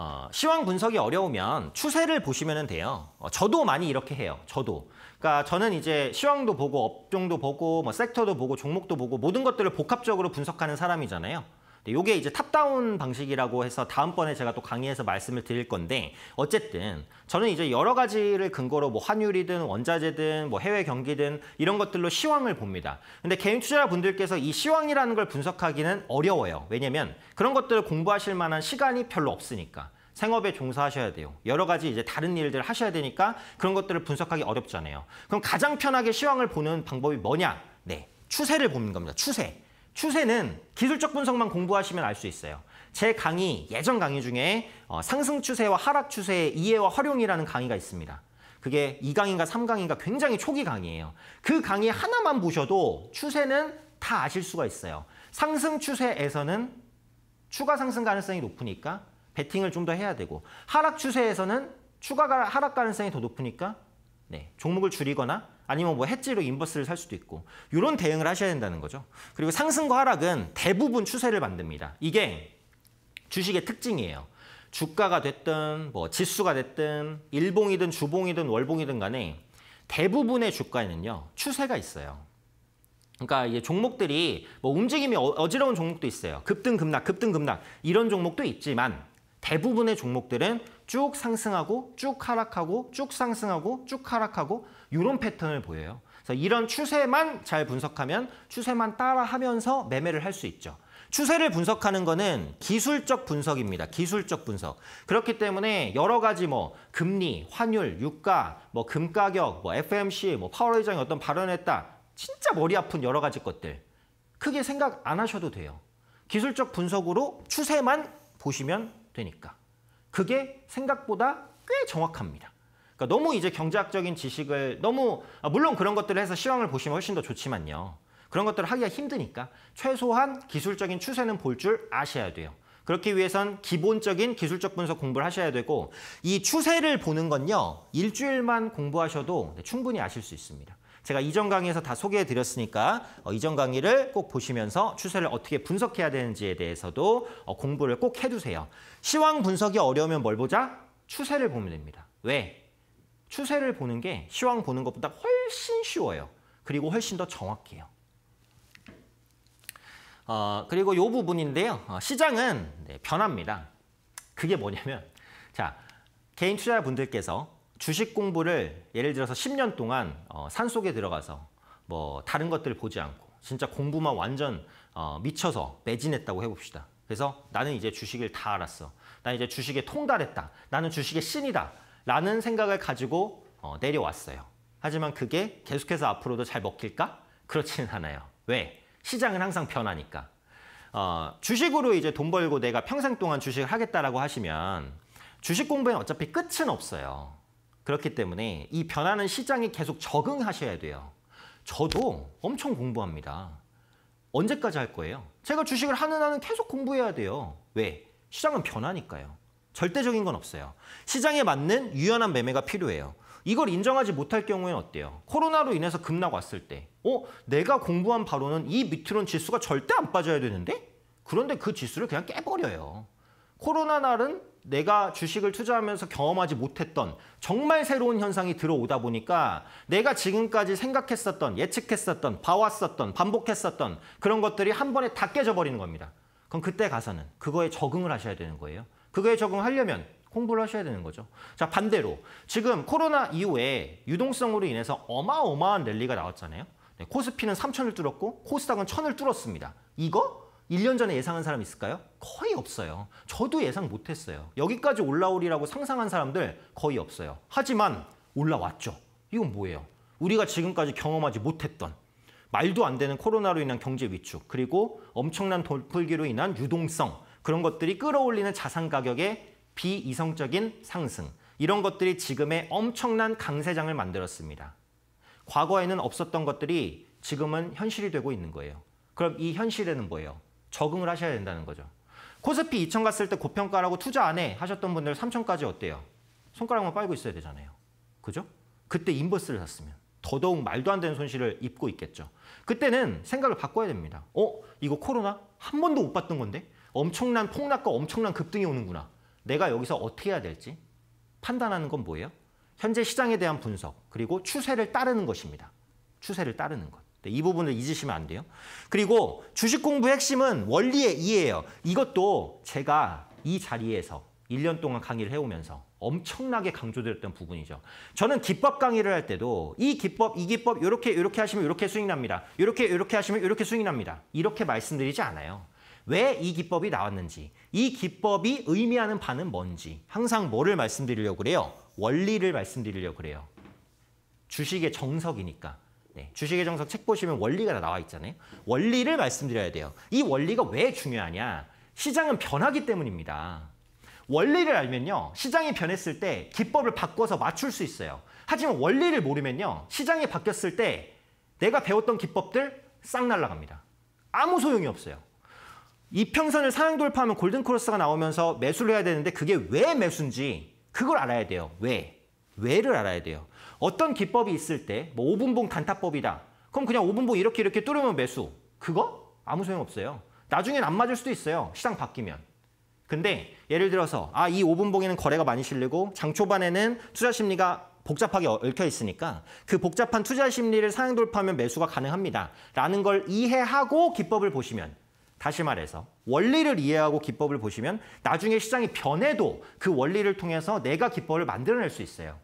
어, 시황 분석이 어려우면 추세를 보시면 돼요. 어, 저도 많이 이렇게 해요. 저도. 그러니까 저는 이제 시황도 보고 업종도 보고 뭐 섹터도 보고 종목도 보고 모든 것들을 복합적으로 분석하는 사람이잖아요. 이게 네, 이제 탑다운 방식이라고 해서 다음번에 제가 또 강의에서 말씀을 드릴 건데 어쨌든 저는 이제 여러 가지를 근거로 뭐 환율이든 원자재든 뭐 해외 경기든 이런 것들로 시황을 봅니다. 근데 개인 투자자분들께서 이 시황이라는 걸 분석하기는 어려워요. 왜냐면 그런 것들을 공부하실 만한 시간이 별로 없으니까. 생업에 종사하셔야 돼요. 여러 가지 이제 다른 일들 을 하셔야 되니까 그런 것들을 분석하기 어렵잖아요. 그럼 가장 편하게 시황을 보는 방법이 뭐냐? 네. 추세를 보는 겁니다. 추세. 추세는 기술적 분석만 공부하시면 알 수 있어요. 제 강의, 예전 강의 중에 어, 상승 추세와 하락 추세의 이해와 활용이라는 강의가 있습니다. 그게 2강인가3강인가 굉장히 초기 강의예요. 그 강의 하나만 보셔도 추세는 다 아실 수가 있어요. 상승 추세에서는 추가 상승 가능성이 높으니까 베팅을 좀 더 해야 되고 하락 추세에서는 추가 하락 가능성이 더 높으니까 네, 종목을 줄이거나 아니면 뭐 해지로 인버스를 살 수도 있고 이런 대응을 하셔야 된다는 거죠. 그리고 상승과 하락은 대부분 추세를 만듭니다. 이게 주식의 특징이에요. 주가가 됐든 뭐 지수가 됐든 일봉이든 주봉이든 월봉이든 간에 대부분의 주가에는요 추세가 있어요. 그러니까 이제 종목들이 뭐 움직임이 어, 어지러운 종목도 있어요. 급등 급락 급등 급락 이런 종목도 있지만 대부분의 종목들은 쭉 상승하고 쭉 하락하고 쭉 상승하고 쭉 하락하고 이런 패턴을 보여요. 그래서 이런 추세만 잘 분석하면 추세만 따라하면서 매매를 할 수 있죠. 추세를 분석하는 거는 기술적 분석입니다. 기술적 분석. 그렇기 때문에 여러 가지 뭐 금리, 환율, 유가, 뭐 금가격, 뭐 FMC, 뭐 파월 의장이 어떤 발언했다. 진짜 머리 아픈 여러 가지 것들. 크게 생각 안 하셔도 돼요. 기술적 분석으로 추세만 보시면 되니까. 그게 생각보다 꽤 정확합니다. 그러니까 너무 이제 경제학적인 지식을 너무 아, 물론 그런 것들을 해서 시황을 보시면 훨씬 더 좋지만요. 그런 것들을 하기가 힘드니까 최소한 기술적인 추세는 볼 줄 아셔야 돼요. 그렇기 위해선 기본적인 기술적 분석 공부를 하셔야 되고 이 추세를 보는 건요. 일주일만 공부하셔도 네, 충분히 아실 수 있습니다. 제가 이전 강의에서 다 소개해 드렸으니까 어, 이전 강의를 꼭 보시면서 추세를 어떻게 분석해야 되는지에 대해서도 어, 공부를 꼭 해두세요. 시황 분석이 어려우면 뭘 보자? 추세를 보면 됩니다. 왜? 추세를 보는 게 시황 보는 것보다 훨씬 쉬워요. 그리고 훨씬 더 정확해요. 어, 그리고 이 부분인데요. 어, 시장은 네, 변합니다. 그게 뭐냐면 자 개인 투자자분들께서 주식 공부를 예를 들어서 10년 동안 어, 산속에 들어가서 뭐 다른 것들 을 보지 않고 진짜 공부만 완전 어, 미쳐서 매진했다고 해봅시다. 그래서 나는 이제 주식을 다 알았어. 나 이제 주식에 통달했다. 나는 주식의 신이다. 라는 생각을 가지고 어, 내려왔어요. 하지만 그게 계속해서 앞으로도 잘 먹힐까? 그렇지는 않아요. 왜? 시장은 항상 변하니까. 어, 주식으로 이제 돈 벌고 내가 평생 동안 주식을 하겠다라고 하시면 주식 공부에 어차피 끝은 없어요. 그렇기 때문에 이 변하는 시장에 계속 적응하셔야 돼요. 저도 엄청 공부합니다. 언제까지 할 거예요? 제가 주식을 하는 한은 계속 공부해야 돼요. 왜? 시장은 변하니까요. 절대적인 건 없어요. 시장에 맞는 유연한 매매가 필요해요. 이걸 인정하지 못할 경우에는 어때요? 코로나로 인해서 급락 왔을 때 어? 내가 공부한 바로는 이 미트론 지수가 절대 안 빠져야 되는데? 그런데 그 지수를 그냥 깨버려요. 코로나 날은 내가 주식을 투자하면서 경험하지 못했던 정말 새로운 현상이 들어오다 보니까 내가 지금까지 생각했었던, 예측했었던, 봐왔었던, 반복했었던 그런 것들이 한 번에 다 깨져버리는 겁니다. 그럼 그때 가서는 그거에 적응을 하셔야 되는 거예요. 그거에 적응하려면 공부를 하셔야 되는 거죠. 자 반대로 지금 코로나 이후에 유동성으로 인해서 어마어마한 랠리가 나왔잖아요. 네, 코스피는 3천을 뚫었고 코스닥은 천을 뚫었습니다. 이거 1년 전에 예상한 사람 있을까요? 거의 없어요. 저도 예상 못했어요. 여기까지 올라오리라고 상상한 사람들 거의 없어요. 하지만 올라왔죠. 이건 뭐예요? 우리가 지금까지 경험하지 못했던 말도 안 되는 코로나로 인한 경제 위축 그리고 엄청난 돌풀기로 인한 유동성 그런 것들이 끌어올리는 자산 가격의 비이성적인 상승 이런 것들이 지금의 엄청난 강세장을 만들었습니다. 과거에는 없었던 것들이 지금은 현실이 되고 있는 거예요. 그럼 이 현실에는 뭐예요? 적응을 하셔야 된다는 거죠. 코스피 2천 갔을 때 고평가라고 투자 안해 하셨던 분들 3천까지 어때요? 손가락만 빨고 있어야 되잖아요. 그죠? 그때 인버스를 샀으면 더더욱 말도 안 되는 손실을 입고 있겠죠. 그때는 생각을 바꿔야 됩니다. 어? 이거 코로나? 한 번도 못 봤던 건데? 엄청난 폭락과 엄청난 급등이 오는구나. 내가 여기서 어떻게 해야 될지 판단하는 건 뭐예요? 현재 시장에 대한 분석 그리고 추세를 따르는 것입니다. 추세를 따르는 것. 네, 이 부분을 잊으시면 안 돼요. 그리고 주식 공부 핵심은 원리의 이해예요. 이것도 제가 이 자리에서 1년 동안 강의를 해오면서 엄청나게 강조드렸던 부분이죠. 저는 기법 강의를 할 때도 이 기법, 이 기법 이렇게 이렇게 하시면 이렇게 수익 납니다. 이렇게 이렇게 하시면 이렇게 수익 납니다. 이렇게 말씀드리지 않아요. 왜이 기법이 나왔는지, 이 기법이 의미하는 바는 뭔지 항상 뭐를 말씀드리려고 그래요? 원리를 말씀드리려고 그래요. 주식의 정석이니까. 네, 주식의 정석 책 보시면 원리가 다 나와 있잖아요. 원리를 말씀드려야 돼요. 이 원리가 왜 중요하냐? 시장은 변하기 때문입니다. 원리를 알면요. 시장이 변했을 때 기법을 바꿔서 맞출 수 있어요. 하지만 원리를 모르면요. 시장이 바뀌었을 때 내가 배웠던 기법들 싹 날라갑니다. 아무 소용이 없어요. 이평선을 상향 돌파하면 골든크로스가 나오면서 매수를 해야 되는데 그게 왜 매수인지 그걸 알아야 돼요. 왜? 왜를 알아야 돼요. 어떤 기법이 있을 때 뭐 5분봉 단타법이다. 그럼 그냥 5분봉 이렇게 이렇게 뚫으면 매수. 그거? 아무 소용없어요. 나중엔 안 맞을 수도 있어요. 시장 바뀌면. 근데 예를 들어서 아 이 5분봉에는 거래가 많이 실리고 장 초반에는 투자 심리가 복잡하게 얽혀 있으니까 그 복잡한 투자 심리를 상향 돌파하면 매수가 가능합니다. 라는 걸 이해하고 기법을 보시면 다시 말해서 원리를 이해하고 기법을 보시면 나중에 시장이 변해도 그 원리를 통해서 내가 기법을 만들어낼 수 있어요.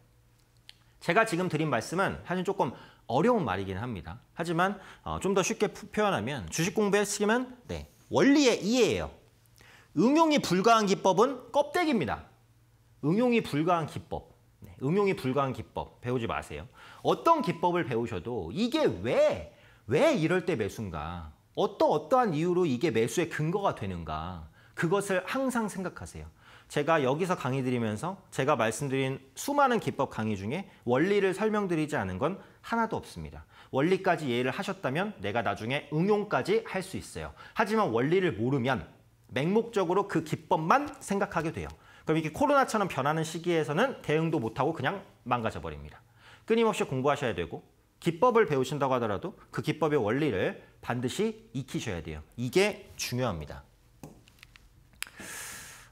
제가 지금 드린 말씀은 사실 조금 어려운 말이긴 합니다. 하지만 어, 좀더 쉽게 표현하면 주식 공부했으면 네, 원리의 이해예요. 응용이 불가한 기법은 껍데기입니다. 응용이 불가한 기법. 네, 응용이 불가한 기법 배우지 마세요. 어떤 기법을 배우셔도 이게 왜, 왜 이럴 때 매수인가 어떠 어떠한 이유로 이게 매수의 근거가 되는가 그것을 항상 생각하세요. 제가 여기서 강의 드리면서 제가 말씀드린 수많은 기법 강의 중에 원리를 설명드리지 않은 건 하나도 없습니다. 원리까지 이해를 하셨다면 내가 나중에 응용까지 할 수 있어요. 하지만 원리를 모르면 맹목적으로 그 기법만 생각하게 돼요. 그럼 이게 코로나처럼 변하는 시기에서는 대응도 못하고 그냥 망가져버립니다. 끊임없이 공부하셔야 되고 기법을 배우신다고 하더라도 그 기법의 원리를 반드시 익히셔야 돼요. 이게 중요합니다.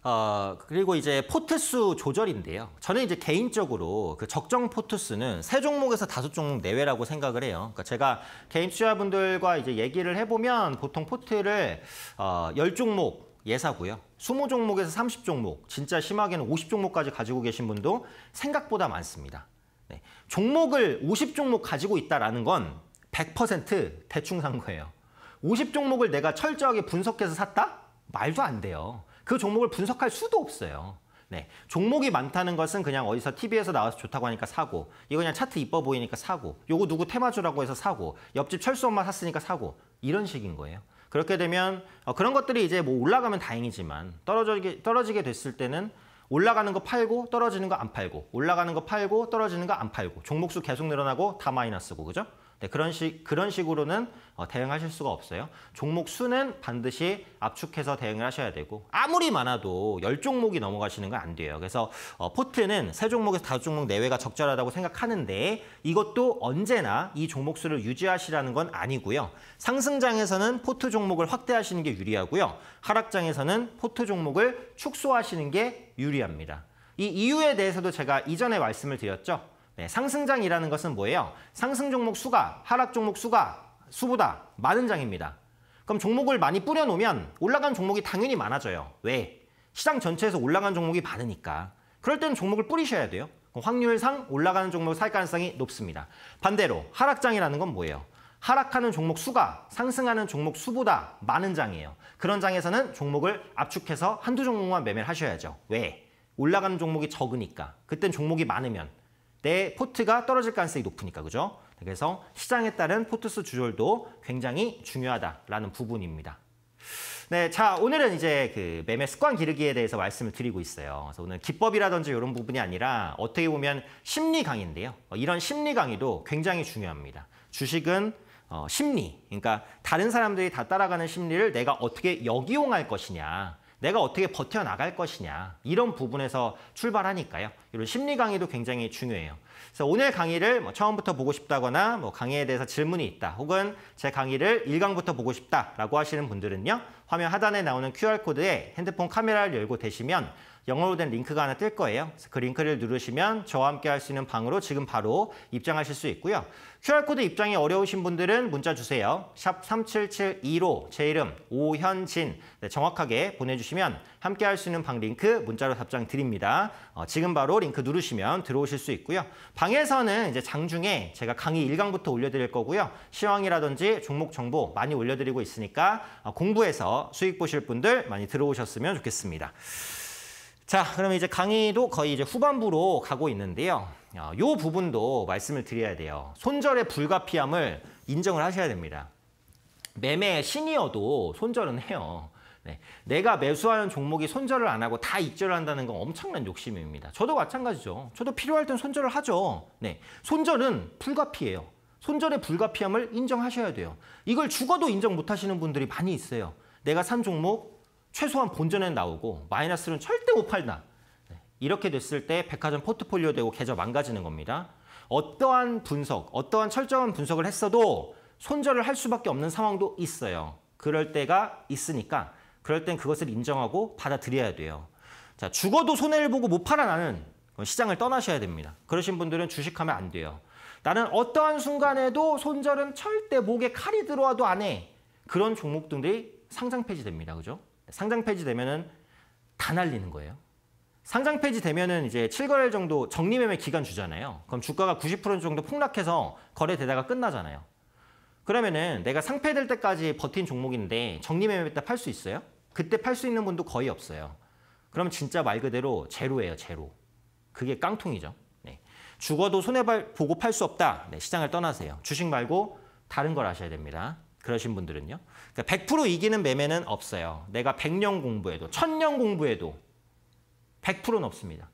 어, 그리고 이제 포트수 조절인데요. 저는 이제 개인적으로 그 적정 포트수는 세 종목에서 다섯 종목 내외라고 생각을 해요. 그러니까 제가 개인 투자분들과 이제 얘기를 해보면 보통 포트를 어, 10종목 예사고요. 20종목에서 30종목, 진짜 심하게는 50종목까지 가지고 계신 분도 생각보다 많습니다. 네. 종목을 50종목 가지고 있다라는 건100% 대충 산 거예요. 50종목을 내가 철저하게 분석해서 샀다? 말도 안 돼요. 그 종목을 분석할 수도 없어요. 네. 종목이 많다는 것은 그냥 어디서 TV에서 나와서 좋다고 하니까 사고 이거 그냥 차트 이뻐 보이니까 사고 요거 누구 테마주라고 해서 사고 옆집 철수 엄마 샀으니까 사고 이런 식인 거예요. 그렇게 되면 어, 그런 것들이 이제 뭐 올라가면 다행이지만 떨어지게, 떨어지게 됐을 때는 올라가는 거 팔고 떨어지는 거 안 팔고 올라가는 거 팔고 떨어지는 거 안 팔고 종목수 계속 늘어나고 다 마이너스고 그죠? 네, 그런 식 그런 식으로는 어, 대응하실 수가 없어요. 종목 수는 반드시 압축해서 대응을 하셔야 되고 아무리 많아도 1 0종목이 넘어가시는 건 안 돼요. 그래서 어, 포트는 3종목에서5 종목 내외가 적절하다고 생각하는데 이것도 언제나 이 종목 수를 유지하시라는 건 아니고요. 상승장에서는 포트 종목을 확대하시는 게 유리하고요. 하락장에서는 포트 종목을 축소하시는 게 유리합니다. 이 이유에 대해서도 제가 이전에 말씀을 드렸죠. 네, 상승장이라는 것은 뭐예요? 상승 종목 수가 하락 종목 수가 수보다 많은 장입니다. 그럼 종목을 많이 뿌려놓으면 올라간 종목이 당연히 많아져요. 왜? 시장 전체에서 올라간 종목이 많으니까. 그럴 때는 종목을 뿌리셔야 돼요. 확률상 올라가는 종목을 살 가능성이 높습니다. 반대로 하락장이라는 건 뭐예요? 하락하는 종목 수가 상승하는 종목 수보다 많은 장이에요. 그런 장에서는 종목을 압축해서 한두 종목만 매매를 하셔야죠. 왜? 올라가는 종목이 적으니까. 그땐 종목이 많으면 때 포트가 떨어질 가능성이 높으니까 그죠? 네, 그래서 시장에 따른 포트수 조절도 굉장히 중요하다라는 부분입니다. 네, 자 오늘은 이제 그 매매 습관 기르기에 대해서 말씀을 드리고 있어요. 그래서 오늘 기법이라든지 이런 부분이 아니라 어떻게 보면 심리 강의인데요. 어, 이런 심리 강의도 굉장히 중요합니다. 주식은 어, 심리, 그러니까 다른 사람들이 다 따라가는 심리를 내가 어떻게 역이용할 것이냐 내가 어떻게 버텨나갈 것이냐 이런 부분에서 출발하니까요. 이런 심리 강의도 굉장히 중요해요. 그래서 오늘 강의를 뭐 처음부터 보고 싶다거나 뭐 강의에 대해서 질문이 있다 혹은 제 강의를 1강부터 보고 싶다라고 하시는 분들은요. 화면 하단에 나오는 QR코드에 핸드폰 카메라를 열고 되시면 영어로 된 링크가 하나 뜰 거예요. 그래서 그 링크를 누르시면 저와 함께 할 수 있는 방으로 지금 바로 입장하실 수 있고요. QR코드 입장이 어려우신 분들은 문자 주세요. 샵 3772로 제 이름 오현진 네, 정확하게 보내주시면 함께 할 수 있는 방 링크 문자로 답장 드립니다. 어, 지금 바로 링크 누르시면 들어오실 수 있고요. 방에서는 이제 장중에 제가 강의 1강부터 올려드릴 거고요. 시황이라든지 종목 정보 많이 올려드리고 있으니까 어, 공부해서 수익 보실 분들 많이 들어오셨으면 좋겠습니다. 자, 그러면 이제 강의도 거의 이제 후반부로 가고 있는데요. 어, 요 부분도 말씀을 드려야 돼요. 손절의 불가피함을 인정을 하셔야 됩니다. 매매 신이어도 손절은 해요. 네. 내가 매수하는 종목이 손절을 안 하고 다 입절을 한다는 건 엄청난 욕심입니다. 저도 마찬가지죠. 저도 필요할 땐 손절을 하죠. 네. 손절은 불가피해요. 손절의 불가피함을 인정하셔야 돼요. 이걸 죽어도 인정 못 하시는 분들이 많이 있어요. 내가 산 종목 최소한 본전엔 나오고 마이너스는 절대 못 팔다. 네, 이렇게 됐을 때 백화점 포트폴리오 되고 계좌 망가지는 겁니다. 어떠한 분석, 어떠한 철저한 분석을 했어도 손절을 할 수밖에 없는 상황도 있어요. 그럴 때가 있으니까 그럴 땐 그것을 인정하고 받아들여야 돼요. 자, 죽어도 손해를 보고 못 팔아 나는 시장을 떠나셔야 됩니다. 그러신 분들은 주식하면 안 돼요. 나는 어떠한 순간에도 손절은 절대 목에 칼이 들어와도 안 해. 그런 종목 등 들이 상장 폐지됩니다. 그죠? 상장 폐지 되면은 다 날리는 거예요. 상장 폐지 되면은 이제 7개월 정도 정리매매 기간 주잖아요. 그럼 주가가 90% 정도 폭락해서 거래되다가 끝나잖아요. 그러면은 내가 상폐될 때까지 버틴 종목인데 정리매매 때 팔 수 있어요? 그때 팔 수 있는 분도 거의 없어요. 그럼 진짜 말 그대로 제로예요, 제로. 그게 깡통이죠. 네. 죽어도 손해보고 팔 수 없다. 네, 시장을 떠나세요. 주식 말고 다른 걸 아셔야 됩니다. 그러신 분들은요. 그러니까 100% 이기는 매매는 없어요. 내가 100년 공부해도 1000년 공부해도 100%는 없습니다.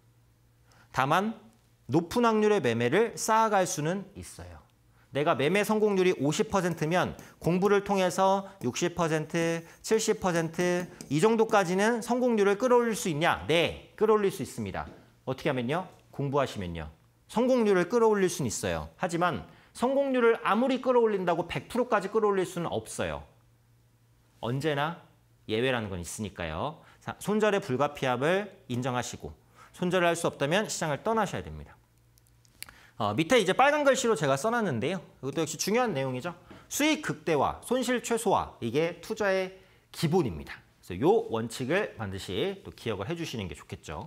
다만 높은 확률의 매매를 쌓아갈 수는 있어요. 내가 매매 성공률이 50%면 공부를 통해서 60%, 70%이 정도까지는 성공률을 끌어올릴 수 있냐? 네, 끌어올릴 수 있습니다. 어떻게 하면요? 공부하시면요. 성공률을 끌어올릴 수는 있어요. 하지만 성공률을 아무리 끌어올린다고 100%까지 끌어올릴 수는 없어요. 언제나 예외라는 건 있으니까요. 손절의 불가피함을 인정하시고 손절을 할 수 없다면 시장을 떠나셔야 됩니다. 어, 밑에 이제 빨간 글씨로 제가 써놨는데요. 이것도 역시 중요한 내용이죠. 수익 극대화, 손실 최소화 이게 투자의 기본입니다. 그래서 요 원칙을 반드시 또 기억을 해주시는 게 좋겠죠.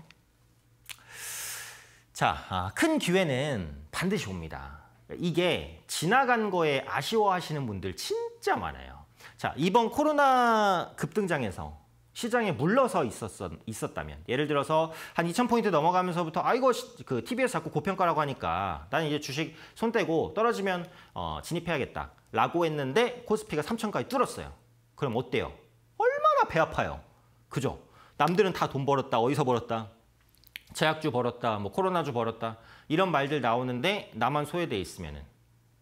자, 아, 큰 기회는 반드시 옵니다. 이게 지나간 거에 아쉬워하시는 분들 진짜 많아요. 자, 이번 코로나 급등장에서 시장에 물러서 있었, 있었다면 예를 들어서 한 2,000포인트 넘어가면서부터 아이고 그 TV에서 자꾸 고평가라고 하니까 나는 이제 주식 손 떼고 떨어지면 어, 진입해야겠다 라고 했는데 코스피가 3,000까지 뚫었어요. 그럼 어때요? 얼마나 배 아파요. 그죠? 남들은 다 돈 벌었다. 어디서 벌었다? 제약주 벌었다, 뭐 코로나주 벌었다 이런 말들 나오는데 나만 소외돼 있으면은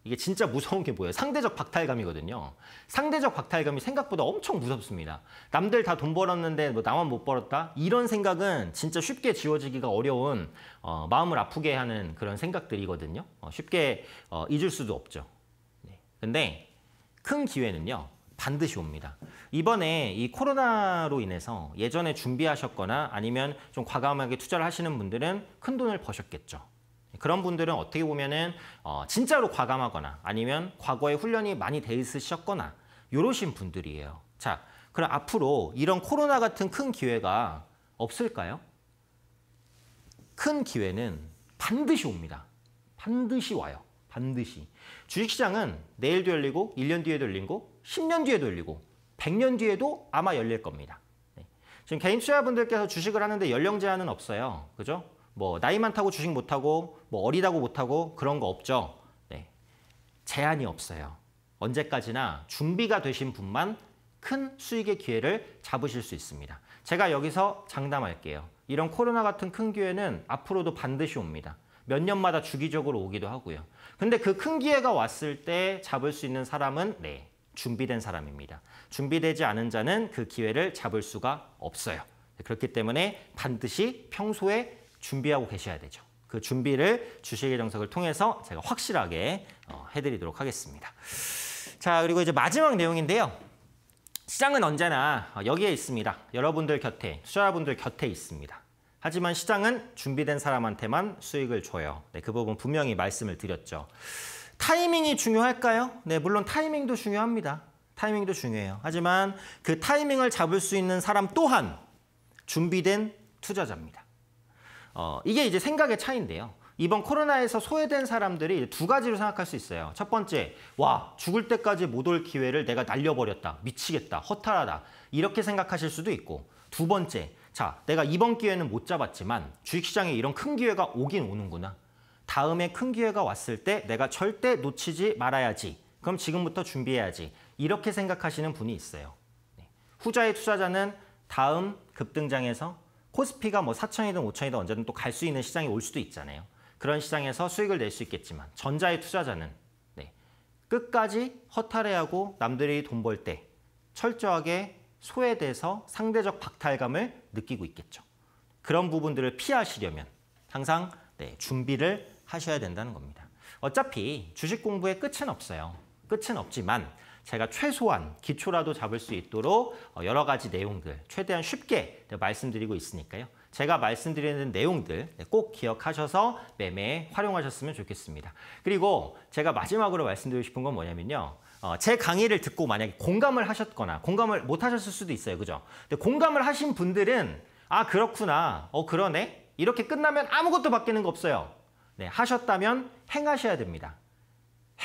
이게 진짜 무서운 게 뭐예요? 상대적 박탈감이거든요. 상대적 박탈감이 생각보다 엄청 무섭습니다. 남들 다 돈 벌었는데 뭐 나만 못 벌었다 이런 생각은 진짜 쉽게 지워지기가 어려운 어, 마음을 아프게 하는 그런 생각들이거든요. 어, 쉽게 어, 잊을 수도 없죠. 네. 근데 큰 기회는요. 반드시 옵니다. 이번에 이 코로나로 인해서 예전에 준비하셨거나 아니면 좀 과감하게 투자를 하시는 분들은 큰 돈을 버셨겠죠. 그런 분들은 어떻게 보면은 어, 진짜로 과감하거나 아니면 과거에 훈련이 많이 돼 있으셨거나 요러신 분들이에요. 자, 그럼 앞으로 이런 코로나 같은 큰 기회가 없을까요? 큰 기회는 반드시 옵니다. 반드시 와요. 반드시. 주식시장은 내일도 열리고 1년 뒤에도 열리고 10년 뒤에도 열리고 100년 뒤에도 아마 열릴 겁니다. 네. 지금 개인 투자분들께서 주식을 하는데 연령 제한은 없어요. 그죠? 뭐 나이 많다고 주식 못하고 뭐 어리다고 못하고 그런 거 없죠. 네. 제한이 없어요. 언제까지나 준비가 되신 분만 큰 수익의 기회를 잡으실 수 있습니다. 제가 여기서 장담할게요. 이런 코로나 같은 큰 기회는 앞으로도 반드시 옵니다. 몇 년마다 주기적으로 오기도 하고요. 근데 그 큰 기회가 왔을 때 잡을 수 있는 사람은 네, 준비된 사람입니다. 준비되지 않은 자는 그 기회를 잡을 수가 없어요. 네, 그렇기 때문에 반드시 평소에 준비하고 계셔야 되죠. 그 준비를 주식의 정석을 통해서 제가 확실하게 어, 해드리도록 하겠습니다. 자, 그리고 이제 마지막 내용인데요. 시장은 언제나 어, 여기에 있습니다. 여러분들 곁에, 투자자분들 곁에 있습니다. 하지만 시장은 준비된 사람한테만 수익을 줘요. 네, 그 부분 분명히 말씀을 드렸죠. 타이밍이 중요할까요? 네, 물론 타이밍도 중요합니다. 타이밍도 중요해요. 하지만 그 타이밍을 잡을 수 있는 사람 또한 준비된 투자자입니다. 어, 이게 이제 생각의 차이인데요. 이번 코로나에서 소외된 사람들이 두 가지로 생각할 수 있어요. 첫 번째, 와, 죽을 때까지 못 올 기회를 내가 날려버렸다. 미치겠다. 허탈하다. 이렇게 생각하실 수도 있고. 두 번째, 자, 내가 이번 기회는 못 잡았지만 주식시장에 이런 큰 기회가 오긴 오는구나. 다음에 큰 기회가 왔을 때 내가 절대 놓치지 말아야지. 그럼 지금부터 준비해야지. 이렇게 생각하시는 분이 있어요. 네. 후자의 투자자는 다음 급등장에서 코스피가 뭐 4천이든 5천이든 언제든 또 갈 수 있는 시장이 올 수도 있잖아요. 그런 시장에서 수익을 낼 수 있겠지만 전자의 투자자는 네, 끝까지 허탈해하고 남들이 돈 벌 때 철저하게 소외돼서 상대적 박탈감을 느끼고 있겠죠. 그런 부분들을 피하시려면 항상 네, 준비를 하셔야 된다는 겁니다. 어차피 주식 공부의 끝은 없어요. 끝은 없지만 제가 최소한 기초라도 잡을 수 있도록 어, 여러 가지 내용들 최대한 쉽게 말씀드리고 있으니까요. 제가 말씀드리는 내용들 네, 꼭 기억하셔서 매매에 활용하셨으면 좋겠습니다. 그리고 제가 마지막으로 말씀드리고 싶은 건 뭐냐면요. 어, 제 강의를 듣고 만약에 공감을 하셨거나 공감을 못 하셨을 수도 있어요. 그죠? 근데 공감을 하신 분들은 아 그렇구나. 어 그러네. 이렇게 끝나면 아무것도 바뀌는 거 없어요. 네, 하셨다면 행하셔야 됩니다.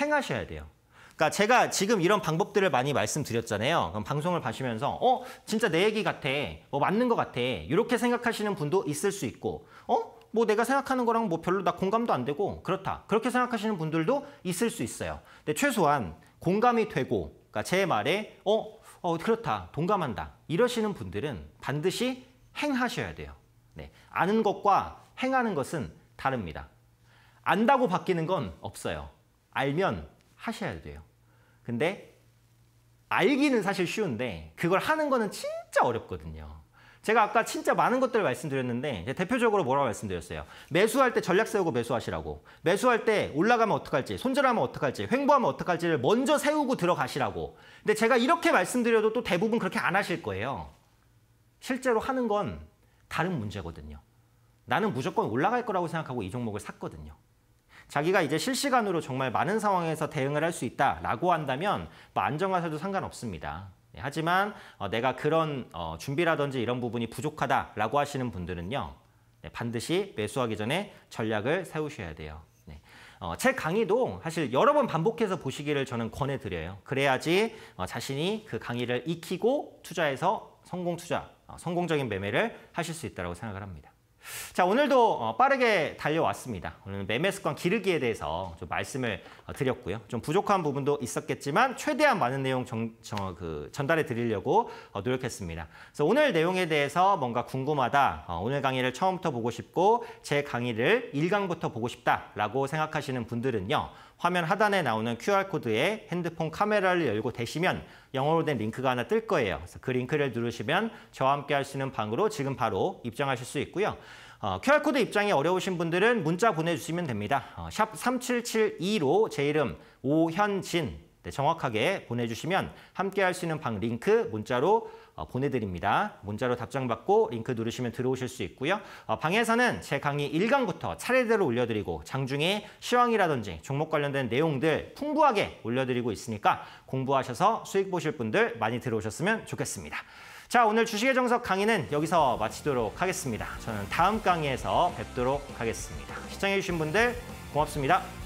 행하셔야 돼요. 그러니까 제가 지금 이런 방법들을 많이 말씀드렸잖아요. 그럼 방송을 보시면서어 진짜 내 얘기 같아, 어, 맞는 것 같아 이렇게 생각하시는 분도 있을 수 있고 어 뭐 내가 생각하는 거랑 뭐 별로 나 공감도 안 되고 그렇다 그렇게 생각하시는 분들도 있을 수 있어요. 근데 최소한 공감이 되고 그러니까 제 말에 어, 어 그렇다 동감한다 이러시는 분들은 반드시 행하셔야 돼요. 네, 아는 것과 행하는 것은 다릅니다. 안다고 바뀌는 건 없어요. 알면 하셔야 돼요. 근데 알기는 사실 쉬운데 그걸 하는 거는 진짜 어렵거든요. 제가 아까 진짜 많은 것들을 말씀드렸는데 대표적으로 뭐라고 말씀드렸어요. 매수할 때 전략 세우고 매수하시라고. 매수할 때 올라가면 어떡할지, 손절하면 어떡할지, 횡보하면 어떡할지를 먼저 세우고 들어가시라고. 근데 제가 이렇게 말씀드려도 또 대부분 그렇게 안 하실 거예요. 실제로 하는 건 다른 문제거든요. 나는 무조건 올라갈 거라고 생각하고 이 종목을 샀거든요. 자기가 이제 실시간으로 정말 많은 상황에서 대응을 할 수 있다라고 한다면 뭐 안정화셔도 상관없습니다. 예, 하지만 어, 내가 그런 어, 준비라든지 이런 부분이 부족하다라고 하시는 분들은요. 네, 반드시 매수하기 전에 전략을 세우셔야 돼요. 네. 어, 제 강의도 사실 여러 번 반복해서 보시기를 저는 권해드려요. 그래야지 자신이 그 강의를 익히고 투자해서 성공 투자, 성공적인 매매를 하실 수 있다고 생각을 합니다. 자, 오늘도 어, 빠르게 달려왔습니다. 오늘 매매 습관 기르기에 대해서 좀 말씀을 어, 드렸고요. 좀 부족한 부분도 있었겠지만 최대한 많은 내용 정, 정, 그 전달해 드리려고 어, 노력했습니다. 그래서 오늘 내용에 대해서 뭔가 궁금하다, 오늘 강의를 처음부터 보고 싶고 제 강의를 일강부터 보고 싶다라고 생각하시는 분들은요. 화면 하단에 나오는 QR코드에 핸드폰 카메라를 열고 대시면 영어로 된 링크가 하나 뜰 거예요. 그래서 그 링크를 누르시면 저와 함께 할 수 있는 방으로 지금 바로 입장하실 수 있고요. 어, QR코드 입장이 어려우신 분들은 문자 보내주시면 됩니다. 어, 샵 3772로 제 이름 오현진 네, 정확하게 보내주시면 함께 할 수 있는 방 링크 문자로 어, 보내드립니다. 문자로 답장 받고 링크 누르시면 들어오실 수 있고요. 어, 방에서는 제 강의 1강부터 차례대로 올려드리고 장중에 시황이라든지 종목 관련된 내용들 풍부하게 올려드리고 있으니까 공부하셔서 수익 보실 분들 많이 들어오셨으면 좋겠습니다. 자, 오늘 주식의 정석 강의는 여기서 마치도록 하겠습니다. 저는 다음 강의에서 뵙도록 하겠습니다. 시청해주신 분들 고맙습니다.